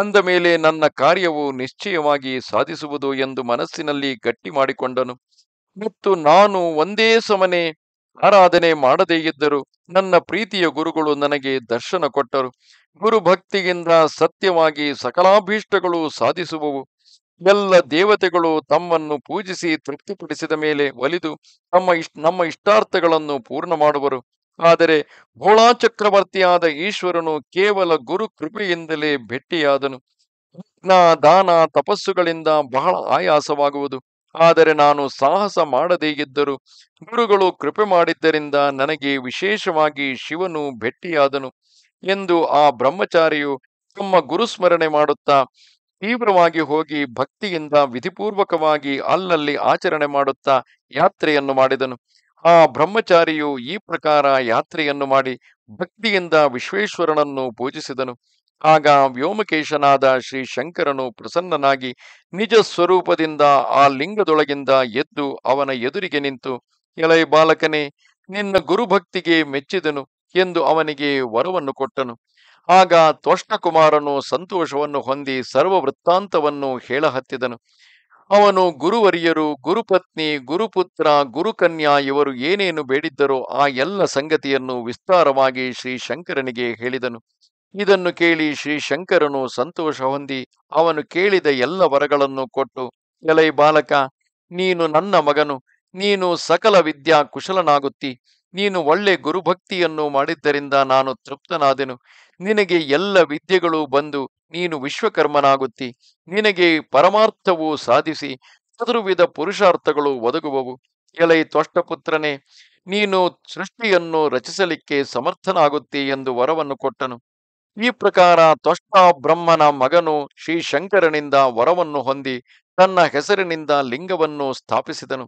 Speaker 1: ಅಂದ ಮೇಲೆ ನನ್ನ ಕಾರ್ಯವು ನಿಶ್ಚಯವಾಗಿ ಸಾಧಿಸುವುದು ಎಂದು ಮನಸ್ಸಿನಲ್ಲಿ ಗಟ್ಟಿ ಮಾಡಿಕೊಂಡನು ಮತ್ತು ನಾನು ಒಂದೇ ಸಮನೆ ಆರಾಧನೆ ಮಾಡದೇ ಇದ್ದರು ನನ್ನ ಪ್ರೀತಿಯ ಗುರುಗಳು ನನಗೆ ದರ್ಶನ ಕೊಟ್ಟರು ಗುರು ಭಕ್ತಿಗಿಂತ ಸತ್ಯವಾಗಿ ಸಕಲಾಭೀಷ್ಟಗಳು ಸಾಧಿಸುವವು ಎಲ್ಲ ದೇವತೆಗಳು ತಮ್ಮನ್ನು ಪೂಜಿಸಿ ತೃಪ್ತಿಪಡಿಸಿದ ಮೇಲೆ ಒಲಿದು ತಮ್ಮ ಇಷ್ಟ ನಮ್ಮ ಇಷ್ಟಾರ್ಥಗಳನ್ನು ಪೂರ್ಣ ಮಾಡುವರು ಆದರೆ ಭೋಳಾ ಚಕ್ರವರ್ತಿಯಾದ ಈಶ್ವರನು ಕೇವಲ ಗುರು ಕೃಪೆಯಿಂದಲೇ ಭೆಟ್ಟಿಯಾದನು ದಾನ ತಪಸ್ಸುಗಳಿಂದ ಬಹಳ ಆಯಾಸವಾಗುವುದು ಆದರೆ ನಾನು ಸಾಹಸ ಮಾಡದೇ ಇದ್ದರು ಗುರುಗಳು ಕೃಪೆ ಮಾಡಿದ್ದರಿಂದ ನನಗೆ ವಿಶೇಷವಾಗಿ ಶಿವನು ಭೆಟ್ಟಿಯಾದನು ಎಂದು ಆ ಬ್ರಹ್ಮಚಾರಿಯು ತಮ್ಮ ಗುರುಸ್ಮರಣೆ ಮಾಡುತ್ತಾ ತೀವ್ರವಾಗಿ ಹೋಗಿ ಭಕ್ತಿಯಿಂದ ವಿಧಿಪೂರ್ವಕವಾಗಿ ಅಲ್ಲಲ್ಲಿ ಆಚರಣೆ ಮಾಡುತ್ತಾ ಯಾತ್ರೆಯನ್ನು ಮಾಡಿದನು ಆ ಬ್ರಹ್ಮಚಾರಿಯು ಈ ಪ್ರಕಾರ ಯಾತ್ರೆಯನ್ನು ಮಾಡಿ ಭಕ್ತಿಯಿಂದ ವಿಶ್ವೇಶ್ವರನನ್ನು ಪೂಜಿಸಿದನು ಆಗ ವ್ಯೋಮಕೇಶನಾದ ಶ್ರೀ ಶಂಕರನು ಪ್ರಸನ್ನನಾಗಿ ನಿಜ ಸ್ವರೂಪದಿಂದ ಆ ಲಿಂಗದೊಳಗಿಂದ ಎದ್ದು ಅವನ ಎದುರಿಗೆ ನಿಂತು ಎಲೈ ಬಾಲಕನೇ ನಿನ್ನ ಗುರುಭಕ್ತಿಗೆ ಮೆಚ್ಚಿದನು ಎಂದು ಅವನಿಗೆ ವರವನ್ನು ಕೊಟ್ಟನು ಆಗ ತೋಷ್ಣಕುಮಾರನು ಸಂತೋಷವನ್ನು ಹೊಂದಿ ಸರ್ವ ವೃತ್ತಾಂತವನ್ನು ಹೇಳಹತ್ತಿದನು ಅವನು ಗುರುವರಿಯರು ಗುರುಪತ್ನಿ ಗುರುಪುತ್ರ ಗುರುಕನ್ಯಾ ಇವರು ಏನೇನು ಬೇಡಿದ್ದರೋ ಆ ಎಲ್ಲ ಸಂಗತಿಯನ್ನು ವಿಸ್ತಾರವಾಗಿ ಶ್ರೀ ಶಂಕರನಿಗೆ ಹೇಳಿದನು ಇದನ್ನು ಕೇಳಿ ಶ್ರೀ ಶಂಕರನು ಸಂತೋಷ ಹೊಂದಿ ಅವನು ಕೇಳಿದ ಎಲ್ಲ ವರಗಳನ್ನು ಕೊಟ್ಟು ಎಲೈ ಬಾಲಕ ನೀನು ನನ್ನ ಮಗನು ನೀನು ಸಕಲ ವಿದ್ಯಾ ಕುಶಲನಾಗುತ್ತಿ ನೀನು ಒಳ್ಳೆ ಗುರುಭಕ್ತಿಯನ್ನು ಮಾಡಿದ್ದರಿಂದ ನಾನು ತೃಪ್ತನಾದೆನು ನಿನಗೆ ಎಲ್ಲ ವಿದ್ಯೆಗಳು ಬಂದು ನೀನು ವಿಶ್ವಕರ್ಮನಾಗುತ್ತಿ ನಿನಗೆ ಪರಮಾರ್ಥವು ಸಾಧಿಸಿ ವಿಧ ಪುರುಷಾರ್ಥಗಳು ಒದಗುವವು ಎಲೈ ತ್ವಷ್ಟಪುತ್ರನೇ ನೀನು ಸೃಷ್ಟಿಯನ್ನು ರಚಿಸಲಿಕ್ಕೆ ಸಮರ್ಥನಾಗುತ್ತಿ ಎಂದು ವರವನ್ನು ಕೊಟ್ಟನು ಈ ಪ್ರಕಾರ ತ್ವಷ್ಟ ಬ್ರಹ್ಮನ ಮಗನು ಶ್ರೀ ಶಂಕರನಿಂದ ವರವನ್ನು ಹೊಂದಿ ತನ್ನ ಹೆಸರಿನಿಂದ ಲಿಂಗವನ್ನು ಸ್ಥಾಪಿಸಿದನು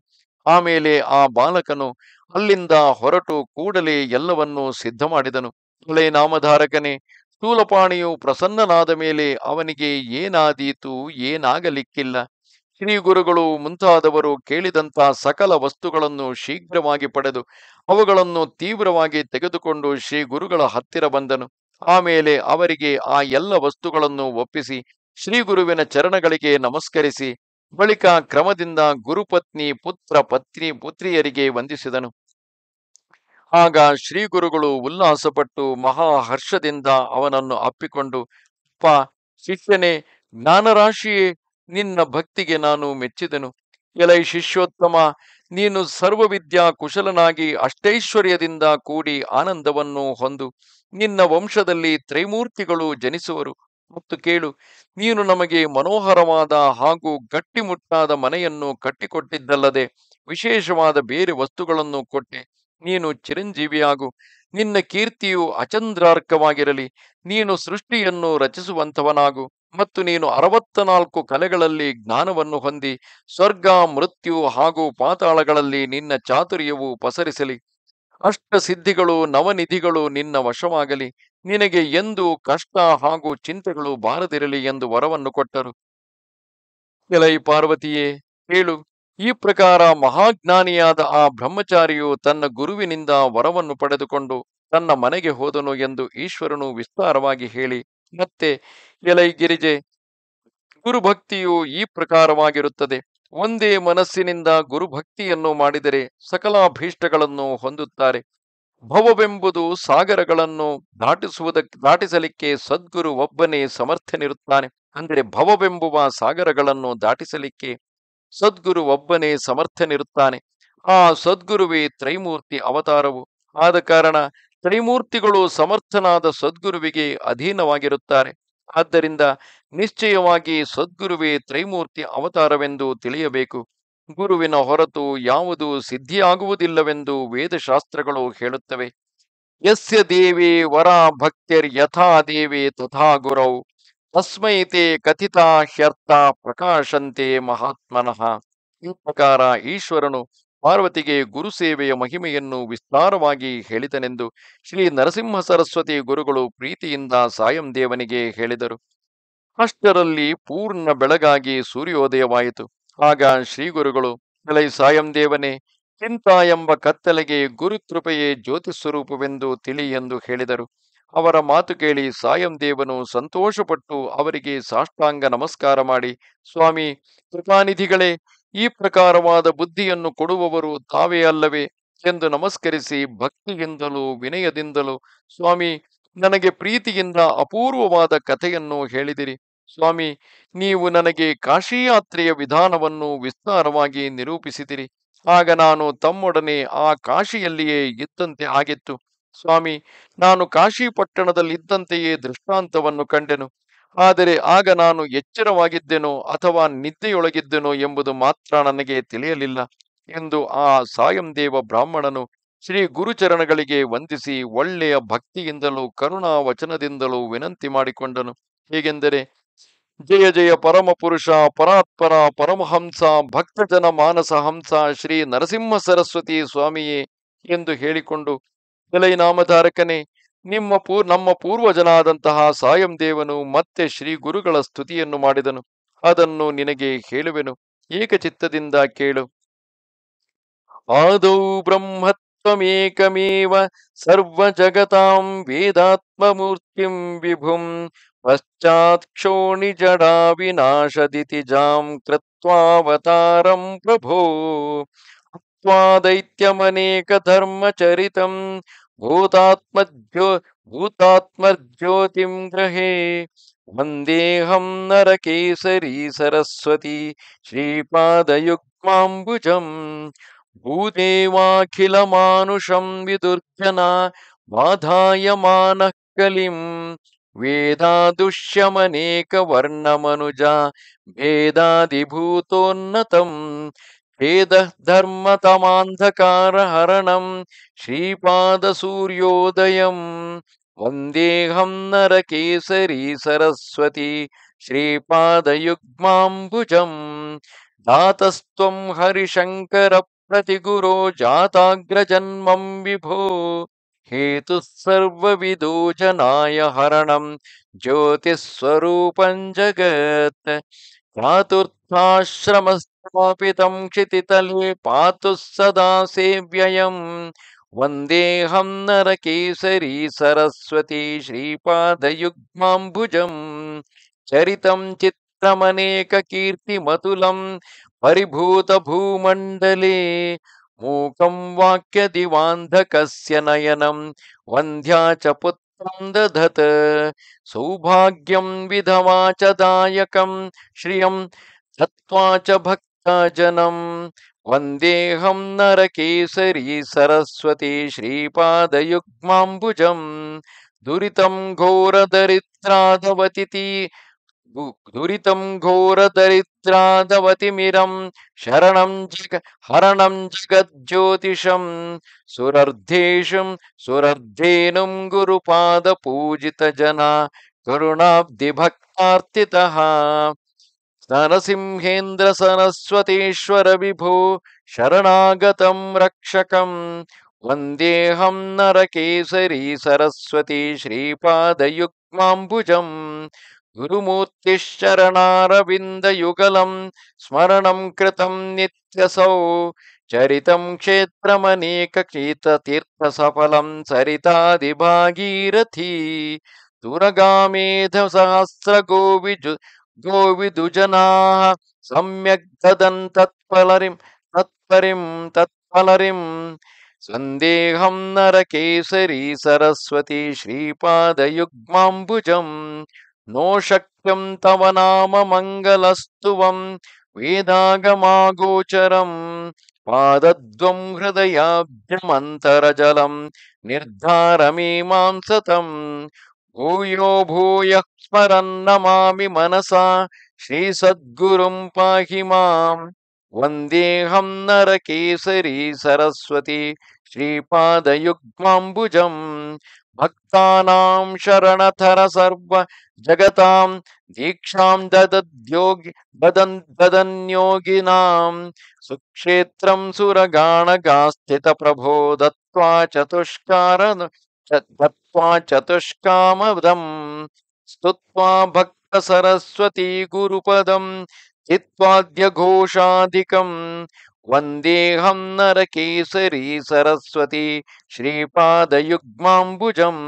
Speaker 1: ಆಮೇಲೆ ಆ ಬಾಲಕನು ಅಲ್ಲಿಂದ ಹೊರಟು ಕೂಡಲೇ ಎಲ್ಲವನ್ನೂ ಸಿದ್ಧ ಮಾಡಿದನು ಅಲ್ಲೇ ನಾಮಧಾರಕನೇ ಸ್ಥೂಲಪಾಣಿಯು ಪ್ರಸನ್ನನಾದ ಮೇಲೆ ಅವನಿಗೆ ಏನಾದೀತು ಏನಾಗಲಿಕ್ಕಿಲ್ಲ ಶ್ರೀ ಗುರುಗಳು ಮುಂತಾದವರು ಕೇಳಿದಂತಹ ಸಕಲ ವಸ್ತುಗಳನ್ನು ಶೀಘ್ರವಾಗಿ ಪಡೆದು ಅವುಗಳನ್ನು ತೀವ್ರವಾಗಿ ತೆಗೆದುಕೊಂಡು ಶ್ರೀ ಗುರುಗಳ ಹತ್ತಿರ ಬಂದನು ಆಮೇಲೆ ಅವರಿಗೆ ಆ ಎಲ್ಲ ವಸ್ತುಗಳನ್ನು ಒಪ್ಪಿಸಿ ಶ್ರೀ ಗುರುವಿನ ಚರಣಗಳಿಗೆ ನಮಸ್ಕರಿಸಿ ಬಳಿಕ ಕ್ರಮದಿಂದ ಗುರುಪತ್ನಿ ಪುತ್ರ ಪತ್ನಿ ಪುತ್ರಿಯರಿಗೆ ವಂದಿಸಿದನು ಆಗ ಶ್ರೀಗುರುಗಳು ಉಲ್ಲಾಸಪಟ್ಟು ಮಹಾ ಹರ್ಷದಿಂದ ಅವನನ್ನು ಅಪ್ಪಿಕೊಂಡು ಪಾ ಶಿಷ್ಯನೇ ಜ್ಞಾನರಾಶಿಯೇ ನಿನ್ನ ಭಕ್ತಿಗೆ ನಾನು ಮೆಚ್ಚಿದನು ಎಲೈ ಶಿಷ್ಯೋತ್ತಮ ನೀನು ಸರ್ವವಿದ್ಯಾ ಕುಶಲನಾಗಿ ಅಷ್ಟೈಶ್ವರ್ಯದಿಂದ ಕೂಡಿ ಆನಂದವನ್ನು ಹೊಂದು ನಿನ್ನ ವಂಶದಲ್ಲಿ ತ್ರೈಮೂರ್ತಿಗಳು ಜನಿಸುವರು ಮತ್ತು ಕೇಳು ನೀನು ನಮಗೆ ಮನೋಹರವಾದ ಹಾಗೂ ಗಟ್ಟಿಮುಟ್ಟಾದ ಮನೆಯನ್ನು ಕಟ್ಟಿಕೊಟ್ಟಿದ್ದಲ್ಲದೆ ವಿಶೇಷವಾದ ಬೇರೆ ವಸ್ತುಗಳನ್ನು ಕೊಟ್ಟೆ ನೀನು ಚಿರಂಜೀವಿಯಾಗು ನಿನ್ನ ಕೀರ್ತಿಯು ಅಚಂದ್ರಾರ್ಕವಾಗಿರಲಿ ನೀನು ಸೃಷ್ಟಿಯನ್ನು ರಚಿಸುವಂಥವನಾಗು ಮತ್ತು ನೀನು ಅರವತ್ತ ನಾಲ್ಕು ಕಲೆಗಳಲ್ಲಿ ಜ್ಞಾನವನ್ನು ಹೊಂದಿ ಸ್ವರ್ಗ ಮೃತ್ಯು ಹಾಗೂ ಪಾತಾಳಗಳಲ್ಲಿ ನಿನ್ನ ಚಾತುರ್ಯವು ಪಸರಿಸಲಿ ಅಷ್ಟಸಿದ್ಧಿಗಳು ನವನಿಧಿಗಳು ನಿನ್ನ ವಶವಾಗಲಿ ನಿನಗೆ ಎಂದು ಕಷ್ಟ ಹಾಗೂ ಚಿಂತೆಗಳು ಬಾರದಿರಲಿ ಎಂದು ವರವನ್ನು ಕೊಟ್ಟರು ಎಲೈ ಪಾರ್ವತಿಯೇ ಹೇಳು ಈ ಪ್ರಕಾರ ಮಹಾಜ್ಞಾನಿಯಾದ ಆ ಬ್ರಹ್ಮಚಾರಿಯು ತನ್ನ ಗುರುವಿನಿಂದ ವರವನ್ನು ಪಡೆದುಕೊಂಡು ತನ್ನ ಮನೆಗೆ ಹೋದನು ಎಂದು ಈಶ್ವರನು ವಿಸ್ತಾರವಾಗಿ ಹೇಳಿ ಮತ್ತೆ ಎಲೈ ಗಿರಿಜೆ ಗುರುಭಕ್ತಿಯು ಈ ಪ್ರಕಾರವಾಗಿರುತ್ತದೆ ಒಂದೇ ಮನಸ್ಸಿನಿಂದ ಗುರುಭಕ್ತಿಯನ್ನು ಮಾಡಿದರೆ ಸಕಲಾಭೀಷ್ಟಗಳನ್ನು ಹೊಂದುತ್ತಾರೆ ಭವವೆಂಬುದು ಸಾಗರಗಳನ್ನು ದಾಟಿಸುವುದಕ್ಕೆ ದಾಟಿಸಲಿಕ್ಕೆ ಸದ್ಗುರು ಒಬ್ಬನೇ ಸಮರ್ಥನಿರುತ್ತಾನೆ ಅಂದರೆ ಭವವೆಂಬುವ ಸಾಗರಗಳನ್ನು ದಾಟಿಸಲಿಕ್ಕೆ ಸದ್ಗುರು ಒಬ್ಬನೇ ಸಮರ್ಥನಿರುತ್ತಾನೆ ಆ ಸದ್ಗುರುವೇ ತ್ರೈಮೂರ್ತಿ ಅವತಾರವು ಆದ ಕಾರಣ ತ್ರೈಮೂರ್ತಿಗಳು ಸಮರ್ಥನಾದ ಸದ್ಗುರುವಿಗೆ ಅಧೀನವಾಗಿರುತ್ತಾರೆ ಆದ್ದರಿಂದ ನಿಶ್ಚಯವಾಗಿ ಸದ್ಗುರುವೇ ತ್ರೈಮೂರ್ತಿ ಅವತಾರವೆಂದು ತಿಳಿಯಬೇಕು ಗುರುವಿನ ಹೊರತು ಯಾವುದು ಸಿದ್ಧಿಯಾಗುವುದಿಲ್ಲವೆಂದು ವೇದಶಾಸ್ತ್ರಗಳು ಹೇಳುತ್ತವೆ ಯಸ್ಯ ದೇವಿ ವರ ಭಕ್ತಿರ್ ಯಥಾ ದೇವಿ ತಥಾ ಗುರೌ ತಸ್ಮೈ ಕಥಿತ ಹ್ಯರ್ಥ ಪ್ರಕಾಶಂತೆ ಮಹಾತ್ಮನಃ ಈ ಪ್ರಕಾರ ಈಶ್ವರನು ಪಾರ್ವತಿಗೆ ಗುರುಸೇವೆಯ ಮಹಿಮೆಯನ್ನು ವಿಸ್ತಾರವಾಗಿ ಹೇಳಿದನೆಂದು ಶ್ರೀ ನರಸಿಂಹ ಸರಸ್ವತಿ ಗುರುಗಳು ಪ್ರೀತಿಯಿಂದ ಸಾಯಂ ದೇವನಿಗೆ ಹೇಳಿದರು ಅಷ್ಟರಲ್ಲಿ ಪೂರ್ಣ ಬೆಳಗಾಗಿ ಸೂರ್ಯೋದಯವಾಯಿತು ಆಗ ಶ್ರೀ ಗುರುಗಳು ಎಲೈ ಸಾಯಂ ದೇವನೇ ಚಿಂತ ಎಂಬ ಕತ್ತಲೆಗೆ ಗುರುತೃಪೆಯೇ ಜ್ಯೋತಿ ಸ್ವರೂಪವೆಂದು ತಿಳಿ ಎಂದು ಹೇಳಿದರು ಅವರ ಮಾತು ಕೇಳಿ ಸಾಯಂದೇವನು ಸಂತೋಷಪಟ್ಟು ಅವರಿಗೆ ಸಾಷ್ಟಾಂಗ ನಮಸ್ಕಾರ ಮಾಡಿ ಸ್ವಾಮಿ ಕೃಪಾನಿಧಿಗಳೇ ಈ ಪ್ರಕಾರವಾದ ಬುದ್ಧಿಯನ್ನು ಕೊಡುವವರು ತಾವೇ ಅಲ್ಲವೇ ಎಂದು ನಮಸ್ಕರಿಸಿ ಭಕ್ತಿಯಿಂದಲೂ ವಿನಯದಿಂದಲೂ ಸ್ವಾಮಿ ನನಗೆ ಪ್ರೀತಿಯಿಂದ ಅಪೂರ್ವವಾದ ಕಥೆಯನ್ನು ಹೇಳಿದಿರಿ ಸ್ವಾಮಿ ನೀವು ನನಗೆ ಕಾಶಿಯಾತ್ರೆಯ ವಿಧಾನವನ್ನು ವಿಸ್ತಾರವಾಗಿ ನಿರೂಪಿಸಿದಿರಿ ಆಗ ನಾನು ತಮ್ಮೊಡನೆ ಆ ಕಾಶಿಯಲ್ಲಿಯೇ ಇದ್ದಂತೆ ಆಗಿತ್ತು ಸ್ವಾಮಿ ನಾನು ಕಾಶಿ ಪಟ್ಟಣದಲ್ಲಿದ್ದಂತೆಯೇ ದೃಷ್ಟಾಂತವನ್ನು ಕಂಡೆನು ಆದರೆ ಆಗ ನಾನು ಎಚ್ಚರವಾಗಿದ್ದೆನೋ ಅಥವಾ ನಿದ್ದೆಯೊಳಗಿದ್ದೆನೋ ಎಂಬುದು ಮಾತ್ರ ನನಗೆ ತಿಳಿಯಲಿಲ್ಲ ಎಂದು ಆ ಸಾಯಂದೇವ ಬ್ರಾಹ್ಮಣನು ಶ್ರೀ ಗುರುಚರಣಗಳಿಗೆ ವಂದಿಸಿ ಒಳ್ಳೆಯ ಭಕ್ತಿಯಿಂದಲೂ ಕರುಣಾ ವಚನದಿಂದಲೂ ವಿನಂತಿ ಮಾಡಿಕೊಂಡನು ಹೇಗೆಂದರೆ ಜಯ ಜಯ ಪರಮ ಪುರುಷ ಪರಾತ್ಪರ ಪರಮಹಂಸ ಭಕ್ತಜನ ಮಾನಸ ಹಂಸ ಶ್ರೀ ನರಸಿಂಹ ಸರಸ್ವತಿ ಸ್ವಾಮಿಯೇ ಎಂದು ಹೇಳಿಕೊಂಡು ನಾಮಧಾರಕನೇ ನಿಮ್ಮ ಪೂರ್ ನಮ್ಮ ಪೂರ್ವಜನಾದಂತಹ ಸಾಯಂ ದೇವನು ಮತ್ತೆ ಶ್ರೀ ಗುರುಗಳ ಸ್ತುತಿಯನ್ನು ಮಾಡಿದನು ಅದನ್ನು ನಿನಗೆ ಹೇಳುವೆನು ಏಕಚಿತ್ತದಿಂದ ಕೇಳು ಆದೌ ಬ್ರಹ್ಮತ್ವಮೇಕಮೇವ ಸರ್ವ ಜಗತಾಂ ವೇದಾತ್ಮಮೂರ್ತಿಂ ವಿಭುಂ ಪಶ್ಚಾತ್ ಕ್ಷೋಣಿ ಜಡಾ ವಿನಾಶದಿತಿ ಜಾಂ ಕೃತ್ವಾವತಾರಂ ಪ್ರಭೋ ದೈತ್ಯಮನೇಕ ಧರ್ಮಚರಿತಂ भूतात्मज्यो भूतात्मज्योतिं ग्रहे वन्देऽहं नरकेसरी सरस्वती श्रीपादयुग्माम्बुजम् भूदेवाखिलमानुषं विदुर्जना बाधायमानः कलिम् मनुजा भेदादिभूतोन्नतम् भेद धर्मतमान्धकारहरणं श्रीपादसूर्योदयम् वन्देऽहं नरकेसरी सरस्वती श्रीपादयुग्माम्बुजम् दातस्त्वं हरिशङ्करप्रतिगुरो जाताग्रजन्मं विभो हेतुः सर्वविदोचनाय हरणं ज्योतिःस्वरूपं जगत् चातुर्थाश्रमस् स्थापितं क्षितितले पातु सदा सेव्ययम् नर केसरी सरस्वती श्रीपादयुग्माम्बुजम् चरितं चित्रमनेककीर्तिमतुलं परिभूतभूमण्डले मूकं वाक्यदिवान्धकस्य नयनं वन्ध्या च पुत्रं दधत सौभाग्यं विधवा च दायकं श्रियं धत्वा च भक् जनम् वन्देऽहं नरकेसरी सरस्वती श्रीपादयुग्माम्बुजम् दुरितं घोरदरिद्राधवतिति दुरितं घोरदरिद्राधवतिमिरं शरणं जग हरणं जगज्योतिषं सुरर्धेशं सुरर्धेनुं गुरुपादपूजितजना करुणाब्धिभक्तार्तितः ನರಸಿಂಹೇಂದ್ರ शरणागतं रक्षकं वन्देहं ರಕ್ಷಕಂ ವಂದೇಹಂ ನರಕೇಸರಿ ಸರಸ್ವತಿ ಶ್ರೀಪಾದಯುಗ್ಮಾಂಬುಜಂ गुरुमूर्तिश्चरणारविन्दयुगलं स्मरणं कृतं नित्यसौ चरितं भागीरथी सरितादिभागीरथी दुरगामेधसहस्रगोविजु गोविदुजनाः सम्यग्धदन् तत्फलरिं तत्परिं तत्फलरिं सन्देहं नरकेसरी सरस्वती श्रीपादयुग्माम्बुजम् नो शक्यं तव नाम मङ्गलस्तुवं वेदागमागोचरम् पादद्वं हृदयाब्जमन्तरजलं निर्धारमीमांसतम् ಭೂಯೋ ಭೂಯ ಸ್ಮರನ್ನಮಾಮಿ ಮನಸ ಶ್ರೀ ಸದ್ಗುರುಂ ಪಾಹಿ ಮಾಂ ವಂದೇಹಂ ನರಕೇಸರಿ ಸರಸ್ವತಿ ಶ್ರೀಪಾದಯುಗ್ಮಾಂಬುಜಂ ಭಕ್ತಾನಾಂ ಶರಣಥರ ಸರ್ವ ಜಗತಾಂ ದೀಕ್ಷಾಂ ದದದ್ಯೋಗಿ ದದನ್ ದದನ್ಯೋಗಿನಾಂ ಸುಕ್ಷೇತ್ರಂ ಸುರಗಾಣಗಾಸ್ಥಿತ ಪ್ರಭೋ ದತ್ವಾ ಚತುಷ್ಕಾರ तद्दत्त्वा चतुष्कामदम् स्तुत्वा भक्तसरस्वती गुरुपदम् चित्त्वाद्यघोषादिकम् वन्देऽहं नरकेसरी सरस्वती श्रीपादयुग्माम्बुजम्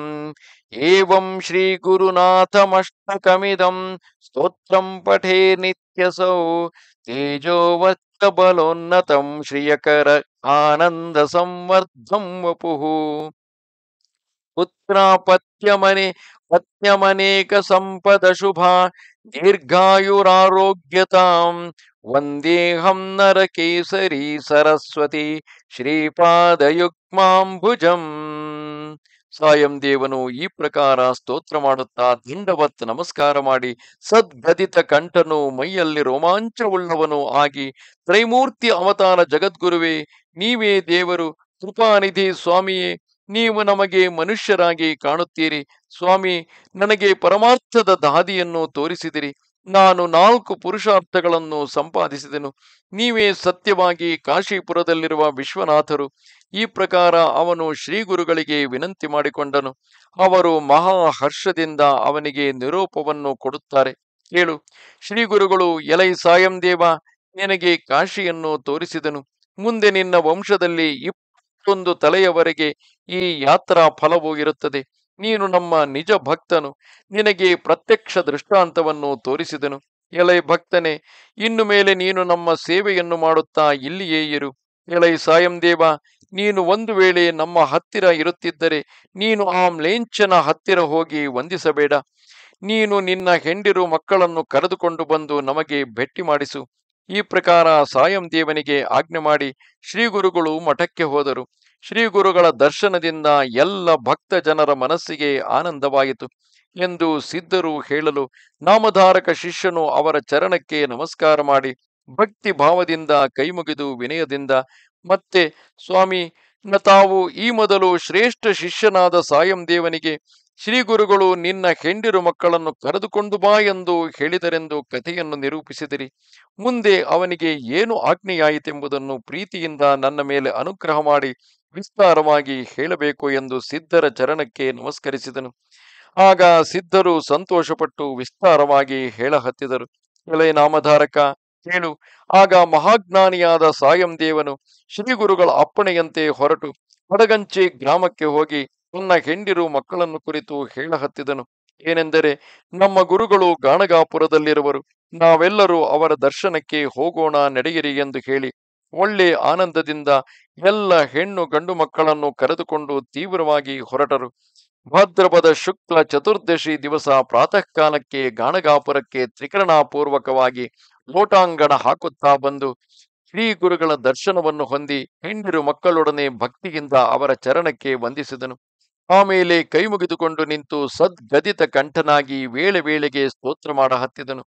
Speaker 1: एवं श्रीगुरुनाथमष्टकमिदं स्तोत्रं पठे नित्यसौ तेजोवर्तबलोन्नतं श्रियकर आनन्दसंवर्धं वपुः ಪುತ್ರಾಪತ್ಯಮನೆ ಪತ್ಯಮನೇಕ ಸಂಪದ ಶುಭ ದೀರ್ಘಾಯುರಾರೋಗ್ಯತಾಂ ವಂದೇಹಂ ನರ ಕೇಸರಿ ಸರಸ್ವತಿ ಶ್ರೀಪಾದಯುಗ್ಮಾಂಭುಜಂ ಸಾಯಂ ದೇವನು ಈ ಪ್ರಕಾರ ಸ್ತೋತ್ರ ಮಾಡುತ್ತಾ ದಿಂಡವತ್ ನಮಸ್ಕಾರ ಮಾಡಿ ಸದ್ಗದಿತ ಕಂಠನು ಮೈಯಲ್ಲಿ ರೋಮಾಂಚವುಳ್ಳವನು ಆಗಿ ತ್ರೈಮೂರ್ತಿ ಅವತಾರ ಜಗದ್ಗುರುವೇ ನೀವೇ ದೇವರು ಕೃಪಾನಿಧಿ ಸ್ವಾಮಿಯೇ ನೀವು ನಮಗೆ ಮನುಷ್ಯರಾಗಿ ಕಾಣುತ್ತೀರಿ ಸ್ವಾಮಿ ನನಗೆ ಪರಮಾರ್ಥದ ದಾದಿಯನ್ನು ತೋರಿಸಿದಿರಿ ನಾನು ನಾಲ್ಕು ಪುರುಷಾರ್ಥಗಳನ್ನು ಸಂಪಾದಿಸಿದೆನು ನೀವೇ ಸತ್ಯವಾಗಿ ಕಾಶೀಪುರದಲ್ಲಿರುವ ವಿಶ್ವನಾಥರು ಈ ಪ್ರಕಾರ ಅವನು ಶ್ರೀಗುರುಗಳಿಗೆ ವಿನಂತಿ ಮಾಡಿಕೊಂಡನು ಅವರು ಮಹಾ ಹರ್ಷದಿಂದ ಅವನಿಗೆ ನಿರೂಪವನ್ನು ಕೊಡುತ್ತಾರೆ ಹೇಳು ಶ್ರೀಗುರುಗಳು ಎಲೈ ಸಾಯಂದೇವ ನಿನಗೆ ಕಾಶಿಯನ್ನು ತೋರಿಸಿದನು ಮುಂದೆ ನಿನ್ನ ವಂಶದಲ್ಲಿ ಮತ್ತೊಂದು ತಲೆಯವರೆಗೆ ಈ ಯಾತ್ರಾ ಫಲವು ಇರುತ್ತದೆ ನೀನು ನಮ್ಮ ನಿಜ ಭಕ್ತನು ನಿನಗೆ ಪ್ರತ್ಯಕ್ಷ ದೃಷ್ಟಾಂತವನ್ನು ತೋರಿಸಿದನು ಎಲೈ ಭಕ್ತನೆ ಇನ್ನು ಮೇಲೆ ನೀನು ನಮ್ಮ ಸೇವೆಯನ್ನು ಮಾಡುತ್ತಾ ಇಲ್ಲಿಯೇ ಇರು ಎಲೈ ಸಾಯಂದೇವ ನೀನು ಒಂದು ವೇಳೆ ನಮ್ಮ ಹತ್ತಿರ ಇರುತ್ತಿದ್ದರೆ ನೀನು ಆ ಮ್ಲೇಂಚನ ಹತ್ತಿರ ಹೋಗಿ ವಂದಿಸಬೇಡ ನೀನು ನಿನ್ನ ಹೆಂಡಿರು ಮಕ್ಕಳನ್ನು ಕರೆದುಕೊಂಡು ಬಂದು ನಮಗೆ ಭೇಟಿ ಮಾಡಿಸು ಈ ಪ್ರಕಾರ ಸಾಯಂ ದೇವನಿಗೆ ಆಜ್ಞೆ ಮಾಡಿ ಶ್ರೀಗುರುಗಳು ಮಠಕ್ಕೆ ಹೋದರು ಶ್ರೀಗುರುಗಳ ದರ್ಶನದಿಂದ ಎಲ್ಲ ಭಕ್ತ ಜನರ ಮನಸ್ಸಿಗೆ ಆನಂದವಾಯಿತು ಎಂದು ಸಿದ್ಧರು ಹೇಳಲು ನಾಮಧಾರಕ ಶಿಷ್ಯನು ಅವರ ಚರಣಕ್ಕೆ ನಮಸ್ಕಾರ ಮಾಡಿ ಭಕ್ತಿ ಭಾವದಿಂದ ಕೈಮುಗಿದು ವಿನಯದಿಂದ ಮತ್ತೆ ಸ್ವಾಮಿ ತಾವು ಈ ಮೊದಲು ಶ್ರೇಷ್ಠ ಶಿಷ್ಯನಾದ ಸಾಯಂ ದೇವನಿಗೆ ಶ್ರೀ ಗುರುಗಳು ನಿನ್ನ ಹೆಂಡಿರು ಮಕ್ಕಳನ್ನು ಕರೆದುಕೊಂಡು ಬಾ ಎಂದು ಹೇಳಿದರೆಂದು ಕಥೆಯನ್ನು ನಿರೂಪಿಸಿದಿರಿ ಮುಂದೆ ಅವನಿಗೆ ಏನು ಆಜ್ಞೆಯಾಯಿತೆಂಬುದನ್ನು ಪ್ರೀತಿಯಿಂದ ನನ್ನ ಮೇಲೆ ಅನುಗ್ರಹ ಮಾಡಿ ವಿಸ್ತಾರವಾಗಿ ಹೇಳಬೇಕು ಎಂದು ಸಿದ್ಧರ ಚರಣಕ್ಕೆ ನಮಸ್ಕರಿಸಿದನು ಆಗ ಸಿದ್ಧರು ಸಂತೋಷಪಟ್ಟು ವಿಸ್ತಾರವಾಗಿ ಹೇಳಹತ್ತಿದರು ಎಲೆ ನಾಮಧಾರಕ ಹೇಳು ಆಗ ಮಹಾಜ್ಞಾನಿಯಾದ ಸಾಯಂ ದೇವನು ಶ್ರೀ ಗುರುಗಳ ಅಪ್ಪಣೆಯಂತೆ ಹೊರಟು ಹೊಡಗಂಚಿ ಗ್ರಾಮಕ್ಕೆ ಹೋಗಿ ತನ್ನ ಹೆಂಡಿರು ಮಕ್ಕಳನ್ನು ಕುರಿತು ಹೇಳಹತ್ತಿದನು ಏನೆಂದರೆ ನಮ್ಮ ಗುರುಗಳು ಗಾಣಗಾಪುರದಲ್ಲಿರುವರು ನಾವೆಲ್ಲರೂ ಅವರ ದರ್ಶನಕ್ಕೆ ಹೋಗೋಣ ನಡೆಯಿರಿ ಎಂದು ಹೇಳಿ ಒಳ್ಳೆ ಆನಂದದಿಂದ ಎಲ್ಲ ಹೆಣ್ಣು ಗಂಡು ಮಕ್ಕಳನ್ನು ಕರೆದುಕೊಂಡು ತೀವ್ರವಾಗಿ ಹೊರಟರು ಭದ್ರಪದ ಶುಕ್ಲ ಚತುರ್ದಶಿ ದಿವಸ ಪ್ರಾತಃ ಕಾಲಕ್ಕೆ ಗಾಣಗಾಪುರಕ್ಕೆ ತ್ರಿಕರಣಾಪೂರ್ವಕವಾಗಿ ಲೋಟಾಂಗಣ ಹಾಕುತ್ತಾ ಬಂದು ಶ್ರೀ ಗುರುಗಳ ದರ್ಶನವನ್ನು ಹೊಂದಿ ಹೆಂಡಿರು ಮಕ್ಕಳೊಡನೆ ಭಕ್ತಿಯಿಂದ ಅವರ ಚರಣಕ್ಕೆ ವಂದಿಸಿದನು ಆಮೇಲೆ ಕೈ ಮುಗಿದುಕೊಂಡು ನಿಂತು ಸದ್ಗದಿತ ಕಂಠನಾಗಿ ವೇಳೆ ವೇಳೆಗೆ ಸ್ತೋತ್ರ ಮಾಡ ಹತ್ತಿದನು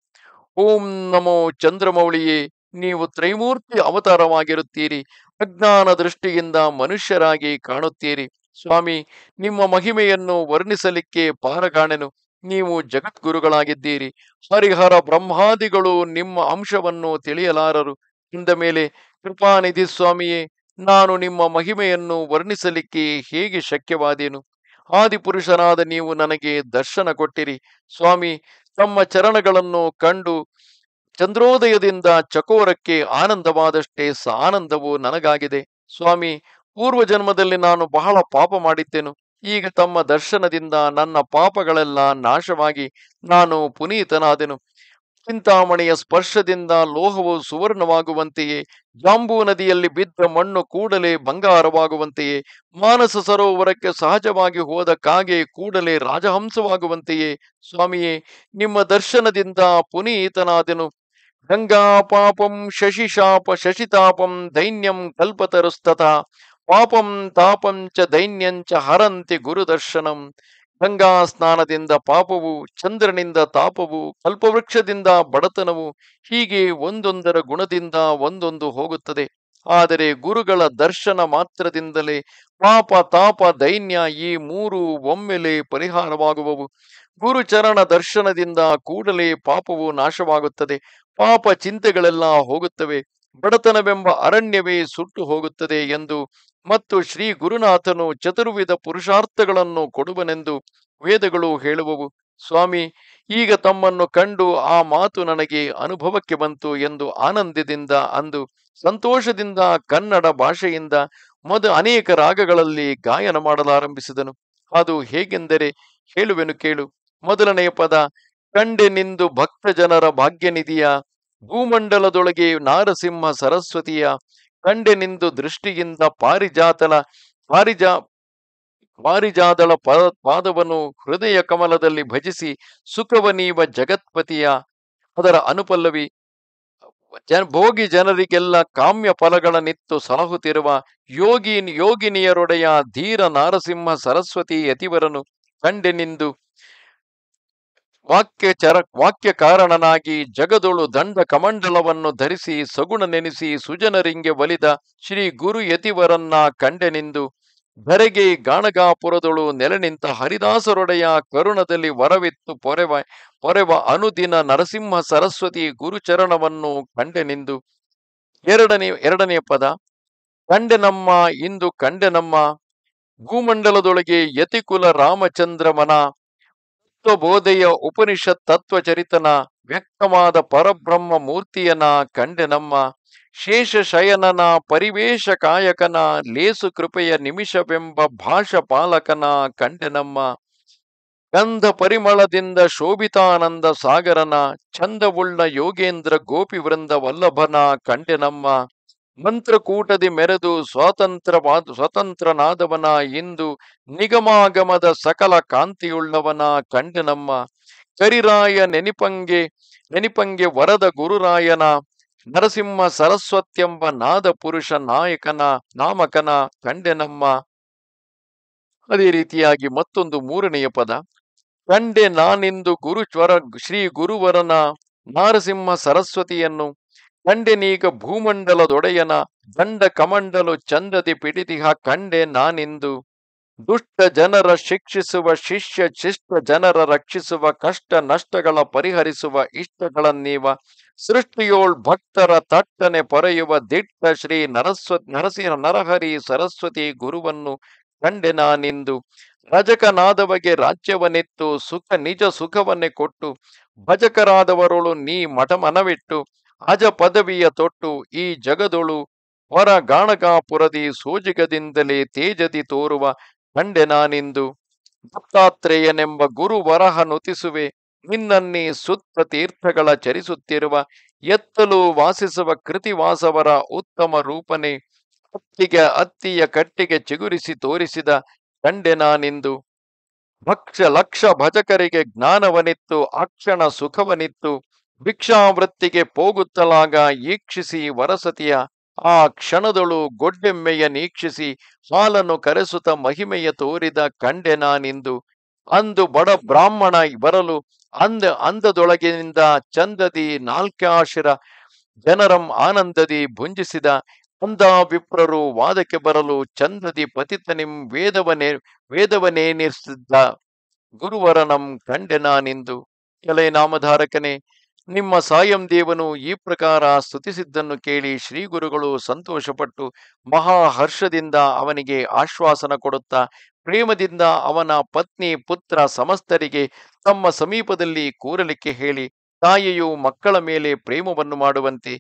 Speaker 1: ಓಂ ನಮೋ ಚಂದ್ರಮೌಳಿಯೇ ನೀವು ತ್ರೈಮೂರ್ತಿ ಅವತಾರವಾಗಿರುತ್ತೀರಿ ಅಜ್ಞಾನ ದೃಷ್ಟಿಯಿಂದ ಮನುಷ್ಯರಾಗಿ ಕಾಣುತ್ತೀರಿ ಸ್ವಾಮಿ ನಿಮ್ಮ ಮಹಿಮೆಯನ್ನು ವರ್ಣಿಸಲಿಕ್ಕೆ ಪಾರಗಾಣೆನು ನೀವು ಜಗದ್ಗುರುಗಳಾಗಿದ್ದೀರಿ ಹರಿಹರ ಬ್ರಹ್ಮಾದಿಗಳು ನಿಮ್ಮ ಅಂಶವನ್ನು ತಿಳಿಯಲಾರರು ಇಂದ ಮೇಲೆ ಕೃಪಾನಿಧಿ ಸ್ವಾಮಿಯೇ ನಾನು ನಿಮ್ಮ ಮಹಿಮೆಯನ್ನು ವರ್ಣಿಸಲಿಕ್ಕೆ ಹೇಗೆ ಶಕ್ಯವಾದೇನು ಆದಿಪುರುಷನಾದ ನೀವು ನನಗೆ ದರ್ಶನ ಕೊಟ್ಟಿರಿ ಸ್ವಾಮಿ ತಮ್ಮ ಚರಣಗಳನ್ನು ಕಂಡು ಚಂದ್ರೋದಯದಿಂದ ಚಕೋರಕ್ಕೆ ಆನಂದವಾದಷ್ಟೇ ಆನಂದವು ನನಗಾಗಿದೆ ಸ್ವಾಮಿ ಪೂರ್ವ ಜನ್ಮದಲ್ಲಿ ನಾನು ಬಹಳ ಪಾಪ ಮಾಡಿದ್ದೆನು ಈಗ ತಮ್ಮ ದರ್ಶನದಿಂದ ನನ್ನ ಪಾಪಗಳೆಲ್ಲ ನಾಶವಾಗಿ ನಾನು ಪುನೀತನಾದೆನು ಚಿಂತಾಮಣಿಯ ಸ್ಪರ್ಶದಿಂದ ಲೋಹವು ಸುವರ್ಣವಾಗುವಂತೆಯೇ ಜಾಂಬೂ ನದಿಯಲ್ಲಿ ಬಿದ್ದ ಮಣ್ಣು ಕೂಡಲೇ ಬಂಗಾರವಾಗುವಂತೆಯೇ ಮಾನಸ ಸರೋವರಕ್ಕೆ ಸಹಜವಾಗಿ ಹೋದ ಕಾಗೆ ಕೂಡಲೇ ರಾಜಹಂಸವಾಗುವಂತೆಯೇ ಸ್ವಾಮಿಯೇ ನಿಮ್ಮ ದರ್ಶನದಿಂದ ಪುನೀತನಾದೆನು ಗಂಗಾ ಪಾಪಂ ಶಶಿಶಾಪ ಶಶಿತಾಪಂ ದೈನ್ಯಂ ಕಲ್ಪತರುಸ್ತಥ ಪಾಪಂ ತಾಪಂ ಚ ದೈನ್ಯಂಚ ಹರಂತಿ ಗುರುದರ್ಶನಂ ಗಂಗಾ ಸ್ನಾನದಿಂದ ಪಾಪವು ಚಂದ್ರನಿಂದ ತಾಪವು ಕಲ್ಪವೃಕ್ಷದಿಂದ ಬಡತನವು ಹೀಗೆ ಒಂದೊಂದರ ಗುಣದಿಂದ ಒಂದೊಂದು ಹೋಗುತ್ತದೆ ಆದರೆ ಗುರುಗಳ ದರ್ಶನ ಮಾತ್ರದಿಂದಲೇ ಪಾಪ ತಾಪ ದೈನ್ಯ ಈ ಮೂರು ಒಮ್ಮೆಲೆ ಪರಿಹಾರವಾಗುವವು ಗುರುಚರಣ ದರ್ಶನದಿಂದ ಕೂಡಲೇ ಪಾಪವು ನಾಶವಾಗುತ್ತದೆ ಪಾಪ ಚಿಂತೆಗಳೆಲ್ಲ ಹೋಗುತ್ತವೆ ಬಡತನವೆಂಬ ಅರಣ್ಯವೇ ಸುಟ್ಟು ಹೋಗುತ್ತದೆ ಎಂದು ಮತ್ತು ಶ್ರೀ ಗುರುನಾಥನು ಚತುರ್ವಿಧ ಪುರುಷಾರ್ಥಗಳನ್ನು ಕೊಡುವನೆಂದು ವೇದಗಳು ಹೇಳುವವು ಸ್ವಾಮಿ ಈಗ ತಮ್ಮನ್ನು ಕಂಡು ಆ ಮಾತು ನನಗೆ ಅನುಭವಕ್ಕೆ ಬಂತು ಎಂದು ಆನಂದದಿಂದ ಅಂದು ಸಂತೋಷದಿಂದ ಕನ್ನಡ ಭಾಷೆಯಿಂದ ಮದ ಅನೇಕ ರಾಗಗಳಲ್ಲಿ ಗಾಯನ ಮಾಡಲಾರಂಭಿಸಿದನು ಅದು ಹೇಗೆಂದರೆ ಹೇಳುವೆನು ಕೇಳು ಮೊದಲನೆಯ ಪದ ಕಂಡೆ ನಿಂದು ಭಕ್ತ ಜನರ ಭಾಗ್ಯನಿಧಿಯ ಭೂಮಂಡಲದೊಳಗೆ ನಾರಸಿಂಹ ಸರಸ್ವತಿಯ ನಿಂದು ದೃಷ್ಟಿಯಿಂದ ಪಾರಿಜಾತಲ ಪಾರಿಜಾ ಪಾರಿಜಾದಳ ಪಾದ ಪಾದವನ್ನು ಹೃದಯ ಕಮಲದಲ್ಲಿ ಭಜಿಸಿ ಸುಖವನೀವ ಜಗತ್ಪತಿಯ ಅದರ ಅನುಪಲ್ಲವಿ ಜ ಭೋಗಿ ಜನರಿಗೆಲ್ಲ ಕಾಮ್ಯ ಫಲಗಳ ನಿತ್ತು ಸಲಹುತ್ತಿರುವ ಯೋಗಿ ಯೋಗಿನಿಯರೊಡೆಯ ಧೀರ ನಾರಸಿಂಹ ಸರಸ್ವತಿ ಯತಿವರನು ನಿಂದು ವಾಕ್ಯ ಚರ ವಾಕ್ಯ ಕಾರಣನಾಗಿ ಜಗದೊಳು ದಂಡ ಕಮಂಡಲವನ್ನು ಧರಿಸಿ ಸಗುಣ ನೆನೆಸಿ ಸುಜನರಿಂಗೆ ಒಲಿದ ಶ್ರೀ ಗುರು ಯತಿವರನ್ನ ಕಂಡೆನೆಂದು ಧರೆಗೆ ಗಾಣಗಾಪುರದೊಳು ನೆಲೆ ನಿಂತ ಹರಿದಾಸರೊಡೆಯ ಕರುಣದಲ್ಲಿ ವರವಿತ್ತು ಪೊರೆವ ಪೊರೆವ ಅನುದಿನ ನರಸಿಂಹ ಸರಸ್ವತಿ ಗುರುಚರಣವನ್ನು ಕಂಡೆನೆಂದು ಎರಡನೇ ಎರಡನೇ ಪದ ಕಂಡೆನಮ್ಮ ಇಂದು ಕಂಡೆನಮ್ಮ ಭೂಮಂಡಲದೊಳಗೆ ಯತಿಕುಲ ರಾಮಚಂದ್ರಮನ ತತ್ವಬೋಧೆಯ ಉಪನಿಷತ್ ತತ್ವಚರಿತನ ವ್ಯಕ್ತವಾದ ಪರಬ್ರಹ್ಮ ಮೂರ್ತಿಯನ ಕಂಡೆನಮ್ಮ ಶೇಷ ಶಯನನ ಪರಿವೇಶ ಕಾಯಕನ ಲೇಸು ಕೃಪೆಯ ನಿಮಿಷವೆಂಬ ಭಾಷ ಪಾಲಕನ ಕಂಡೆನಮ್ಮ ಗಂಧ ಪರಿಮಳದಿಂದ ಶೋಭಿತಾನಂದ ಸಾಗರನ ಚಂದವುಳ್ಳ ಯೋಗೇಂದ್ರ ಗೋಪಿ ವೃಂದ ವಲ್ಲಭನ ಕಂಡೆನಮ್ಮ ಮಂತ್ರಕೂಟದಿ ಮೆರೆದು ಸ್ವಾತಂತ್ರವಾದ ಸ್ವತಂತ್ರನಾದವನ ಎಂದು ನಿಗಮಾಗಮದ ಸಕಲ ಕಾಂತಿಯುಳ್ಳವನ ಕಂಡನಮ್ಮ ಕರಿರಾಯ ನೆನಿಪಂಗೆ ನೆನಿಪಂಗೆ ವರದ ಗುರುರಾಯನ ನರಸಿಂಹ ಸರಸ್ವತ್ಯಂಬ ನಾದ ಪುರುಷ ನಾಯಕನ ನಾಮಕನ ಕಂಡೆನಮ್ಮ ಅದೇ ರೀತಿಯಾಗಿ ಮತ್ತೊಂದು ಮೂರನೆಯ ಪದ ಕಂಡೆ ನಾನಿಂದು ಗುರುಚ್ವರ ಶ್ರೀ ಗುರುವರನ ನರಸಿಂಹ ಸರಸ್ವತಿಯನ್ನು ಕಂಡೆನೀಗ ದೊಡೆಯನ ದಂಡ ಕಮಂಡಲು ಚಂದದಿ ಪಿಡಿತಿಹ ಕಂಡೆ ನಾನಿಂದು ದುಷ್ಟ ಜನರ ಶಿಕ್ಷಿಸುವ ಶಿಷ್ಯ ಶಿಷ್ಟ ಜನರ ರಕ್ಷಿಸುವ ಕಷ್ಟ ನಷ್ಟಗಳ ಪರಿಹರಿಸುವ ಇಷ್ಟಗಳನ್ನೀವ ಸೃಷ್ಟಿಯೋಳ್ ಭಕ್ತರ ತಟ್ಟನೆ ಪೊರೆಯುವ ದಿಟ್ಟ ಶ್ರೀ ನರಸ್ವ ನರಸಿಂಹ ನರಹರಿ ಸರಸ್ವತಿ ಗುರುವನ್ನು ಕಂಡೆ ನಾನಿಂದು ರಜಕನಾದವಗೆ ರಾಜ್ಯವನ್ನಿತ್ತು ಸುಖ ನಿಜ ಸುಖವನ್ನೇ ಕೊಟ್ಟು ಭಜಕರಾದವರೊಳು ನೀ ಮಠ ಮನವಿಟ್ಟು ಅಜ ಪದವಿಯ ತೊಟ್ಟು ಈ ಜಗದೊಳು ಹೊರ ಗಾಣಗಾಪುರದಿ ಸೋಜಿಗದಿಂದಲೇ ತೇಜದಿ ತೋರುವ ಕಂಡೆ ನಾನಿಂದು ದತ್ತಾತ್ರೇಯನೆಂಬ ಗುರು ವರಹ ನುತಿಸುವೆ ನಿನ್ನನ್ನೇ ಸುತ್ತ ತೀರ್ಥಗಳ ಚರಿಸುತ್ತಿರುವ ಎತ್ತಲು ವಾಸಿಸುವ ಕೃತಿವಾಸವರ ಉತ್ತಮ ರೂಪನೆ ಅತ್ತಿಗೆ ಅತ್ತಿಯ ಕಟ್ಟಿಗೆ ಚಿಗುರಿಸಿ ತೋರಿಸಿದ ಕಂಡೆ ನಾನಿಂದು ಭಕ್ಷ ಲಕ್ಷ ಭಜಕರಿಗೆ ಜ್ಞಾನವನಿತ್ತು ಅಕ್ಷಣ ಸುಖವನಿತ್ತು ಭಿಕ್ಷಾವೃತ್ತಿಗೆ ಪೋಗುತ್ತಲಾಗ ಈಕ್ಷಿಸಿ ವರಸತಿಯ ಆ ಕ್ಷಣದಳು ಗೊಡ್ಡೆಮ್ಮೆಯ ನೀಕ್ಷಿಸಿ ಹಾಲನ್ನು ಕರೆಸುತ್ತ ಮಹಿಮೆಯ ತೋರಿದ ಕಂಡೆ ನಾನಿಂದು ಅಂದು ಬಡ ಬ್ರಾಹ್ಮಣ ಬರಲು ಅಂದ ಅಂದದೊಳಗಿನಿಂದ ಚಂದದಿ ನಾಲ್ಕಾಶಿರ ಜನರಂ ಆನಂದದಿ ಭುಂಜಿಸಿದ ಅಂದ ವಿಪ್ರರು ವಾದಕ್ಕೆ ಬರಲು ಚಂದದಿ ಪತಿತನಿಂ ವೇದವನೇ ವೇದವನೇನಿಸಿದ್ದ ಗುರುವರನಂ ಕಂಡೆ ನಾನಿಂದು ಎಲೆ ನಾಮಧಾರಕನೇ ನಿಮ್ಮ ಸಾಯಂ ದೇವನು ಈ ಪ್ರಕಾರ ಸ್ತುತಿಸಿದ್ದನ್ನು ಕೇಳಿ ಶ್ರೀಗುರುಗಳು ಸಂತೋಷಪಟ್ಟು ಮಹಾ ಹರ್ಷದಿಂದ ಅವನಿಗೆ ಆಶ್ವಾಸನ ಕೊಡುತ್ತಾ ಪ್ರೇಮದಿಂದ ಅವನ ಪತ್ನಿ ಪುತ್ರ ಸಮಸ್ತರಿಗೆ ತಮ್ಮ ಸಮೀಪದಲ್ಲಿ ಕೂರಲಿಕ್ಕೆ ಹೇಳಿ ತಾಯಿಯು ಮಕ್ಕಳ ಮೇಲೆ ಪ್ರೇಮವನ್ನು ಮಾಡುವಂತೆ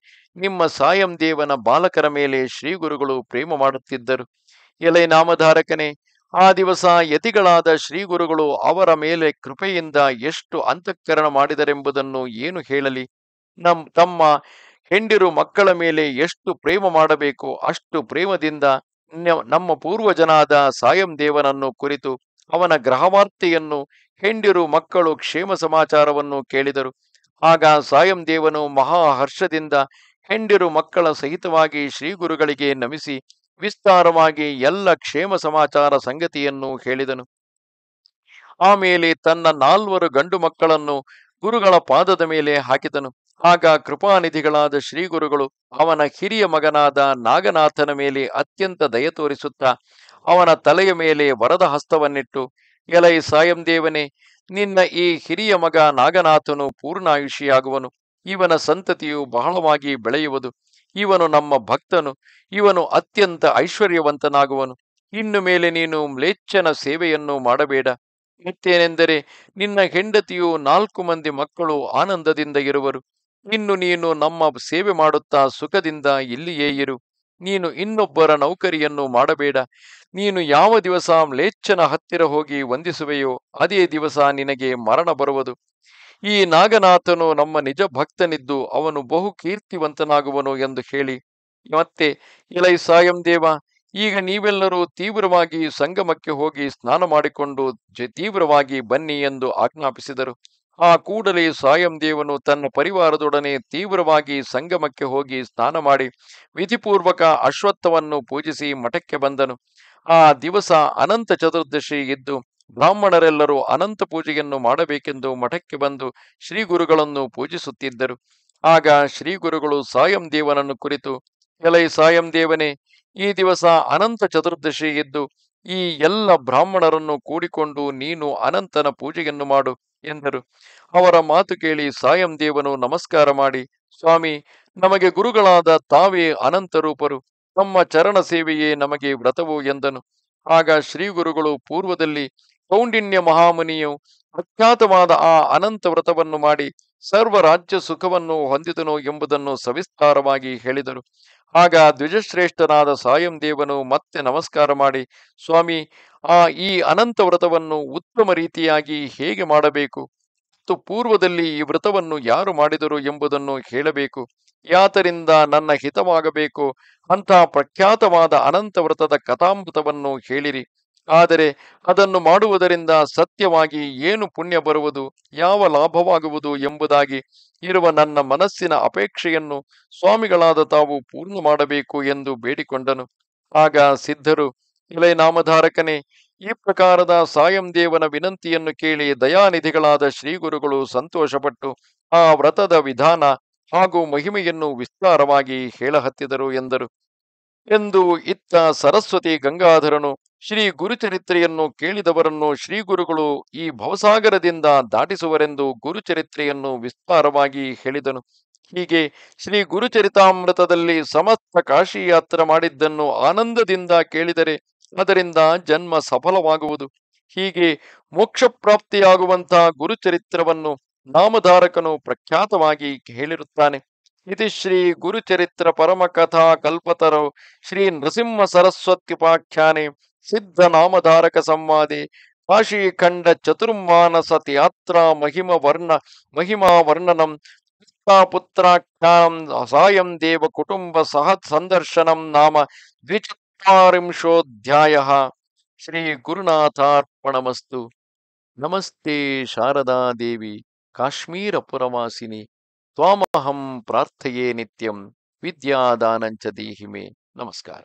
Speaker 1: ನಿಮ್ಮ ಸಾಯಂ ದೇವನ ಬಾಲಕರ ಮೇಲೆ ಶ್ರೀಗುರುಗಳು ಪ್ರೇಮ ಮಾಡುತ್ತಿದ್ದರು ಎಲೆ ನಾಮಧಾರಕನೇ ಆ ದಿವಸ ಯತಿಗಳಾದ ಶ್ರೀಗುರುಗಳು ಅವರ ಮೇಲೆ ಕೃಪೆಯಿಂದ ಎಷ್ಟು ಅಂತಃಕರಣ ಮಾಡಿದರೆಂಬುದನ್ನು ಏನು ಹೇಳಲಿ ನಮ್ ತಮ್ಮ ಹೆಂಡಿರು ಮಕ್ಕಳ ಮೇಲೆ ಎಷ್ಟು ಪ್ರೇಮ ಮಾಡಬೇಕು ಅಷ್ಟು ಪ್ರೇಮದಿಂದ ನಮ್ಮ ಪೂರ್ವಜನಾದ ಸಾಯಂ ದೇವನನ್ನು ಕುರಿತು ಅವನ ಗ್ರಹವಾರ್ತೆಯನ್ನು ಹೆಂಡಿರು ಮಕ್ಕಳು ಕ್ಷೇಮ ಸಮಾಚಾರವನ್ನು ಕೇಳಿದರು ಆಗ ಸಾಯಂ ದೇವನು ಮಹಾ ಹರ್ಷದಿಂದ ಹೆಂಡಿರು ಮಕ್ಕಳ ಸಹಿತವಾಗಿ ಶ್ರೀಗುರುಗಳಿಗೆ ನಮಿಸಿ ವಿಸ್ತಾರವಾಗಿ ಎಲ್ಲ ಕ್ಷೇಮ ಸಮಾಚಾರ ಸಂಗತಿಯನ್ನು ಹೇಳಿದನು ಆಮೇಲೆ ತನ್ನ ನಾಲ್ವರು ಗಂಡು ಮಕ್ಕಳನ್ನು ಗುರುಗಳ ಪಾದದ ಮೇಲೆ ಹಾಕಿದನು ಆಗ ಕೃಪಾನಿಧಿಗಳಾದ ಶ್ರೀಗುರುಗಳು ಅವನ ಹಿರಿಯ ಮಗನಾದ ನಾಗನಾಥನ ಮೇಲೆ ಅತ್ಯಂತ ದಯ ತೋರಿಸುತ್ತಾ ಅವನ ತಲೆಯ ಮೇಲೆ ವರದ ಹಸ್ತವನ್ನಿಟ್ಟು ಎಲೈ ಸಾಯಂದೇವನೇ ನಿನ್ನ ಈ ಹಿರಿಯ ಮಗ ನಾಗನಾಥನು ಪೂರ್ಣಾಯುಷಿಯಾಗುವನು ಇವನ ಸಂತತಿಯು ಬಹಳವಾಗಿ ಬೆಳೆಯುವುದು ಇವನು ನಮ್ಮ ಭಕ್ತನು ಇವನು ಅತ್ಯಂತ ಐಶ್ವರ್ಯವಂತನಾಗುವನು ಇನ್ನು ಮೇಲೆ ನೀನು ಮ್ಲೇಚ್ಛನ ಸೇವೆಯನ್ನು ಮಾಡಬೇಡ ಮತ್ತೇನೆಂದರೆ ನಿನ್ನ ಹೆಂಡತಿಯು ನಾಲ್ಕು ಮಂದಿ ಮಕ್ಕಳು ಆನಂದದಿಂದ ಇರುವರು ಇನ್ನು ನೀನು ನಮ್ಮ ಸೇವೆ ಮಾಡುತ್ತಾ ಸುಖದಿಂದ ಇಲ್ಲಿಯೇ ಇರು ನೀನು ಇನ್ನೊಬ್ಬರ ನೌಕರಿಯನ್ನು ಮಾಡಬೇಡ ನೀನು ಯಾವ ದಿವಸ ಮ್ಲೇಚ್ಛನ ಹತ್ತಿರ ಹೋಗಿ ವಂದಿಸುವೆಯೋ ಅದೇ ದಿವಸ ನಿನಗೆ ಮರಣ ಬರುವುದು ಈ ನಾಗನಾಥನು ನಮ್ಮ ನಿಜ ಭಕ್ತನಿದ್ದು ಅವನು ಬಹು ಕೀರ್ತಿವಂತನಾಗುವನು ಎಂದು ಹೇಳಿ ಮತ್ತೆ ಇಲೈ ಸಾಯಂ ದೇವ ಈಗ ನೀವೆಲ್ಲರೂ ತೀವ್ರವಾಗಿ ಸಂಗಮಕ್ಕೆ ಹೋಗಿ ಸ್ನಾನ ಮಾಡಿಕೊಂಡು ತೀವ್ರವಾಗಿ ಬನ್ನಿ ಎಂದು ಆಜ್ಞಾಪಿಸಿದರು ಆ ಕೂಡಲೇ ಸಾಯಂ ದೇವನು ತನ್ನ ಪರಿವಾರದೊಡನೆ ತೀವ್ರವಾಗಿ ಸಂಗಮಕ್ಕೆ ಹೋಗಿ ಸ್ನಾನ ಮಾಡಿ ವಿಧಿಪೂರ್ವಕ ಅಶ್ವತ್ಥವನ್ನು ಪೂಜಿಸಿ ಮಠಕ್ಕೆ ಬಂದನು ಆ ದಿವಸ ಅನಂತ ಚತುರ್ದಶಿ ಇದ್ದು ಬ್ರಾಹ್ಮಣರೆಲ್ಲರೂ ಅನಂತ ಪೂಜೆಯನ್ನು ಮಾಡಬೇಕೆಂದು ಮಠಕ್ಕೆ ಬಂದು ಶ್ರೀಗುರುಗಳನ್ನು ಪೂಜಿಸುತ್ತಿದ್ದರು ಆಗ ಶ್ರೀಗುರುಗಳು ಸಾಯಂ ದೇವನನ್ನು ಕುರಿತು ಎಲೈ ಸಾಯಂ ದೇವನೇ ಈ ದಿವಸ ಅನಂತ ಚತುರ್ದಶಿ ಇದ್ದು ಈ ಎಲ್ಲ ಬ್ರಾಹ್ಮಣರನ್ನು ಕೂಡಿಕೊಂಡು ನೀನು ಅನಂತನ ಪೂಜೆಯನ್ನು ಮಾಡು ಎಂದರು ಅವರ ಮಾತು ಕೇಳಿ ಸಾಯಂ ದೇವನು ನಮಸ್ಕಾರ ಮಾಡಿ ಸ್ವಾಮಿ ನಮಗೆ ಗುರುಗಳಾದ ತಾವೇ ಅನಂತ ರೂಪರು ತಮ್ಮ ಚರಣ ಸೇವೆಯೇ ನಮಗೆ ವ್ರತವು ಎಂದನು ಆಗ ಶ್ರೀಗುರುಗಳು ಪೂರ್ವದಲ್ಲಿ ಕೌಂಡಿನ್ಯ ಮಹಾಮುನಿಯು ಪ್ರಖ್ಯಾತವಾದ ಆ ಅನಂತ ವ್ರತವನ್ನು ಮಾಡಿ ಸರ್ವ ರಾಜ್ಯ ಸುಖವನ್ನು ಹೊಂದಿದನು ಎಂಬುದನ್ನು ಸವಿಸ್ತಾರವಾಗಿ ಹೇಳಿದರು ಆಗ ದ್ವಿಜಶ್ರೇಷ್ಠನಾದ ಸಾಯಂ ದೇವನು ಮತ್ತೆ ನಮಸ್ಕಾರ ಮಾಡಿ ಸ್ವಾಮಿ ಆ ಈ ಅನಂತ ವ್ರತವನ್ನು ಉತ್ತಮ ರೀತಿಯಾಗಿ ಹೇಗೆ ಮಾಡಬೇಕು ಮತ್ತು ಪೂರ್ವದಲ್ಲಿ ಈ ವ್ರತವನ್ನು ಯಾರು ಮಾಡಿದರು ಎಂಬುದನ್ನು ಹೇಳಬೇಕು ಯಾತರಿಂದ ನನ್ನ ಹಿತವಾಗಬೇಕು ಅಂತ ಪ್ರಖ್ಯಾತವಾದ ಅನಂತ ವ್ರತದ ಕಥಾಮೃತವನ್ನು ಹೇಳಿರಿ ಆದರೆ ಅದನ್ನು ಮಾಡುವುದರಿಂದ ಸತ್ಯವಾಗಿ ಏನು ಪುಣ್ಯ ಬರುವುದು ಯಾವ ಲಾಭವಾಗುವುದು ಎಂಬುದಾಗಿ ಇರುವ ನನ್ನ ಮನಸ್ಸಿನ ಅಪೇಕ್ಷೆಯನ್ನು ಸ್ವಾಮಿಗಳಾದ ತಾವು ಪೂರ್ಣ ಮಾಡಬೇಕು ಎಂದು ಬೇಡಿಕೊಂಡನು ಆಗ ಸಿದ್ಧರು ಇಳೆ ನಾಮಧಾರಕನೇ ಈ ಪ್ರಕಾರದ ಸಾಯಂ ದೇವನ ವಿನಂತಿಯನ್ನು ಕೇಳಿ ದಯಾನಿಧಿಗಳಾದ ಶ್ರೀಗುರುಗಳು ಸಂತೋಷಪಟ್ಟು ಆ ವ್ರತದ ವಿಧಾನ ಹಾಗೂ ಮಹಿಮೆಯನ್ನು ವಿಸ್ತಾರವಾಗಿ ಹೇಳಹತ್ತಿದರು ಎಂದರು ಎಂದು ಇತ್ತ ಸರಸ್ವತಿ ಗಂಗಾಧರನು ಶ್ರೀ ಗುರುಚರಿತ್ರೆಯನ್ನು ಕೇಳಿದವರನ್ನು ಶ್ರೀ ಗುರುಗಳು ಈ ಭವಸಾಗರದಿಂದ ದಾಟಿಸುವರೆಂದು ಗುರುಚರಿತ್ರೆಯನ್ನು ವಿಸ್ತಾರವಾಗಿ ಹೇಳಿದನು ಹೀಗೆ ಶ್ರೀ ಗುರುಚರಿತಾಮೃತದಲ್ಲಿ ಸಮಸ್ತ ಕಾಶಿ ಯಾತ್ರ ಮಾಡಿದ್ದನ್ನು ಆನಂದದಿಂದ ಕೇಳಿದರೆ ಅದರಿಂದ ಜನ್ಮ ಸಫಲವಾಗುವುದು ಹೀಗೆ ಮೋಕ್ಷ ಪ್ರಾಪ್ತಿಯಾಗುವಂತಹ ಗುರುಚರಿತ್ರವನ್ನು ನಾಮಧಾರಕನು ಪ್ರಖ್ಯಾತವಾಗಿ ಹೇಳಿರುತ್ತಾನೆ ಇತಿ ಶ್ರೀ ಗುರುಚರಿತ್ರ ಪರಮಕಥಾ ಕಲ್ಪತರು ಶ್ರೀ ನೃಸಿಂಹ ಸರಸ್ವತ್ಯುಪಾಖ್ಯಾನೆ ಸಿದ್ಧ ನಾಮಧಾರಕ ಸಂವಾದಿ ಕಾಶೀಖಂಡ ಚತುರ್ಮಾನಸ ತ್ಯಾತ್ರ ಮಹಿಮ ವರ್ಣ ಮಹಿಮಾ ವರ್ಣನಂ ಪುತ್ರಾಖ್ಯಾನಂ ಸಾಯಂ ದೇವ ಕುಟುಂಬ ಸಹ ಸಂದರ್ಶನಂ ನಾಮ ದ್ವಿಚತ್ವರಿಂಶೋಧ್ಯಾಯ ಶ್ರೀ ಗುರುನಾಥಾರ್ಪಣಮಸ್ತು ನಮಸ್ತೆ ಶಾರದಾದೇವಿ ಕಾಶ್ಮೀರಪುರವಾಸಿನಿ ತ್ವಾಮಹಂ ಪ್ರಾರ್ಥೆಯೇ ನಿತ್ಯಂ ವಿದ್ಯಾದಾನಂಚ ಮೇ ನಮಸ್ಕಾರ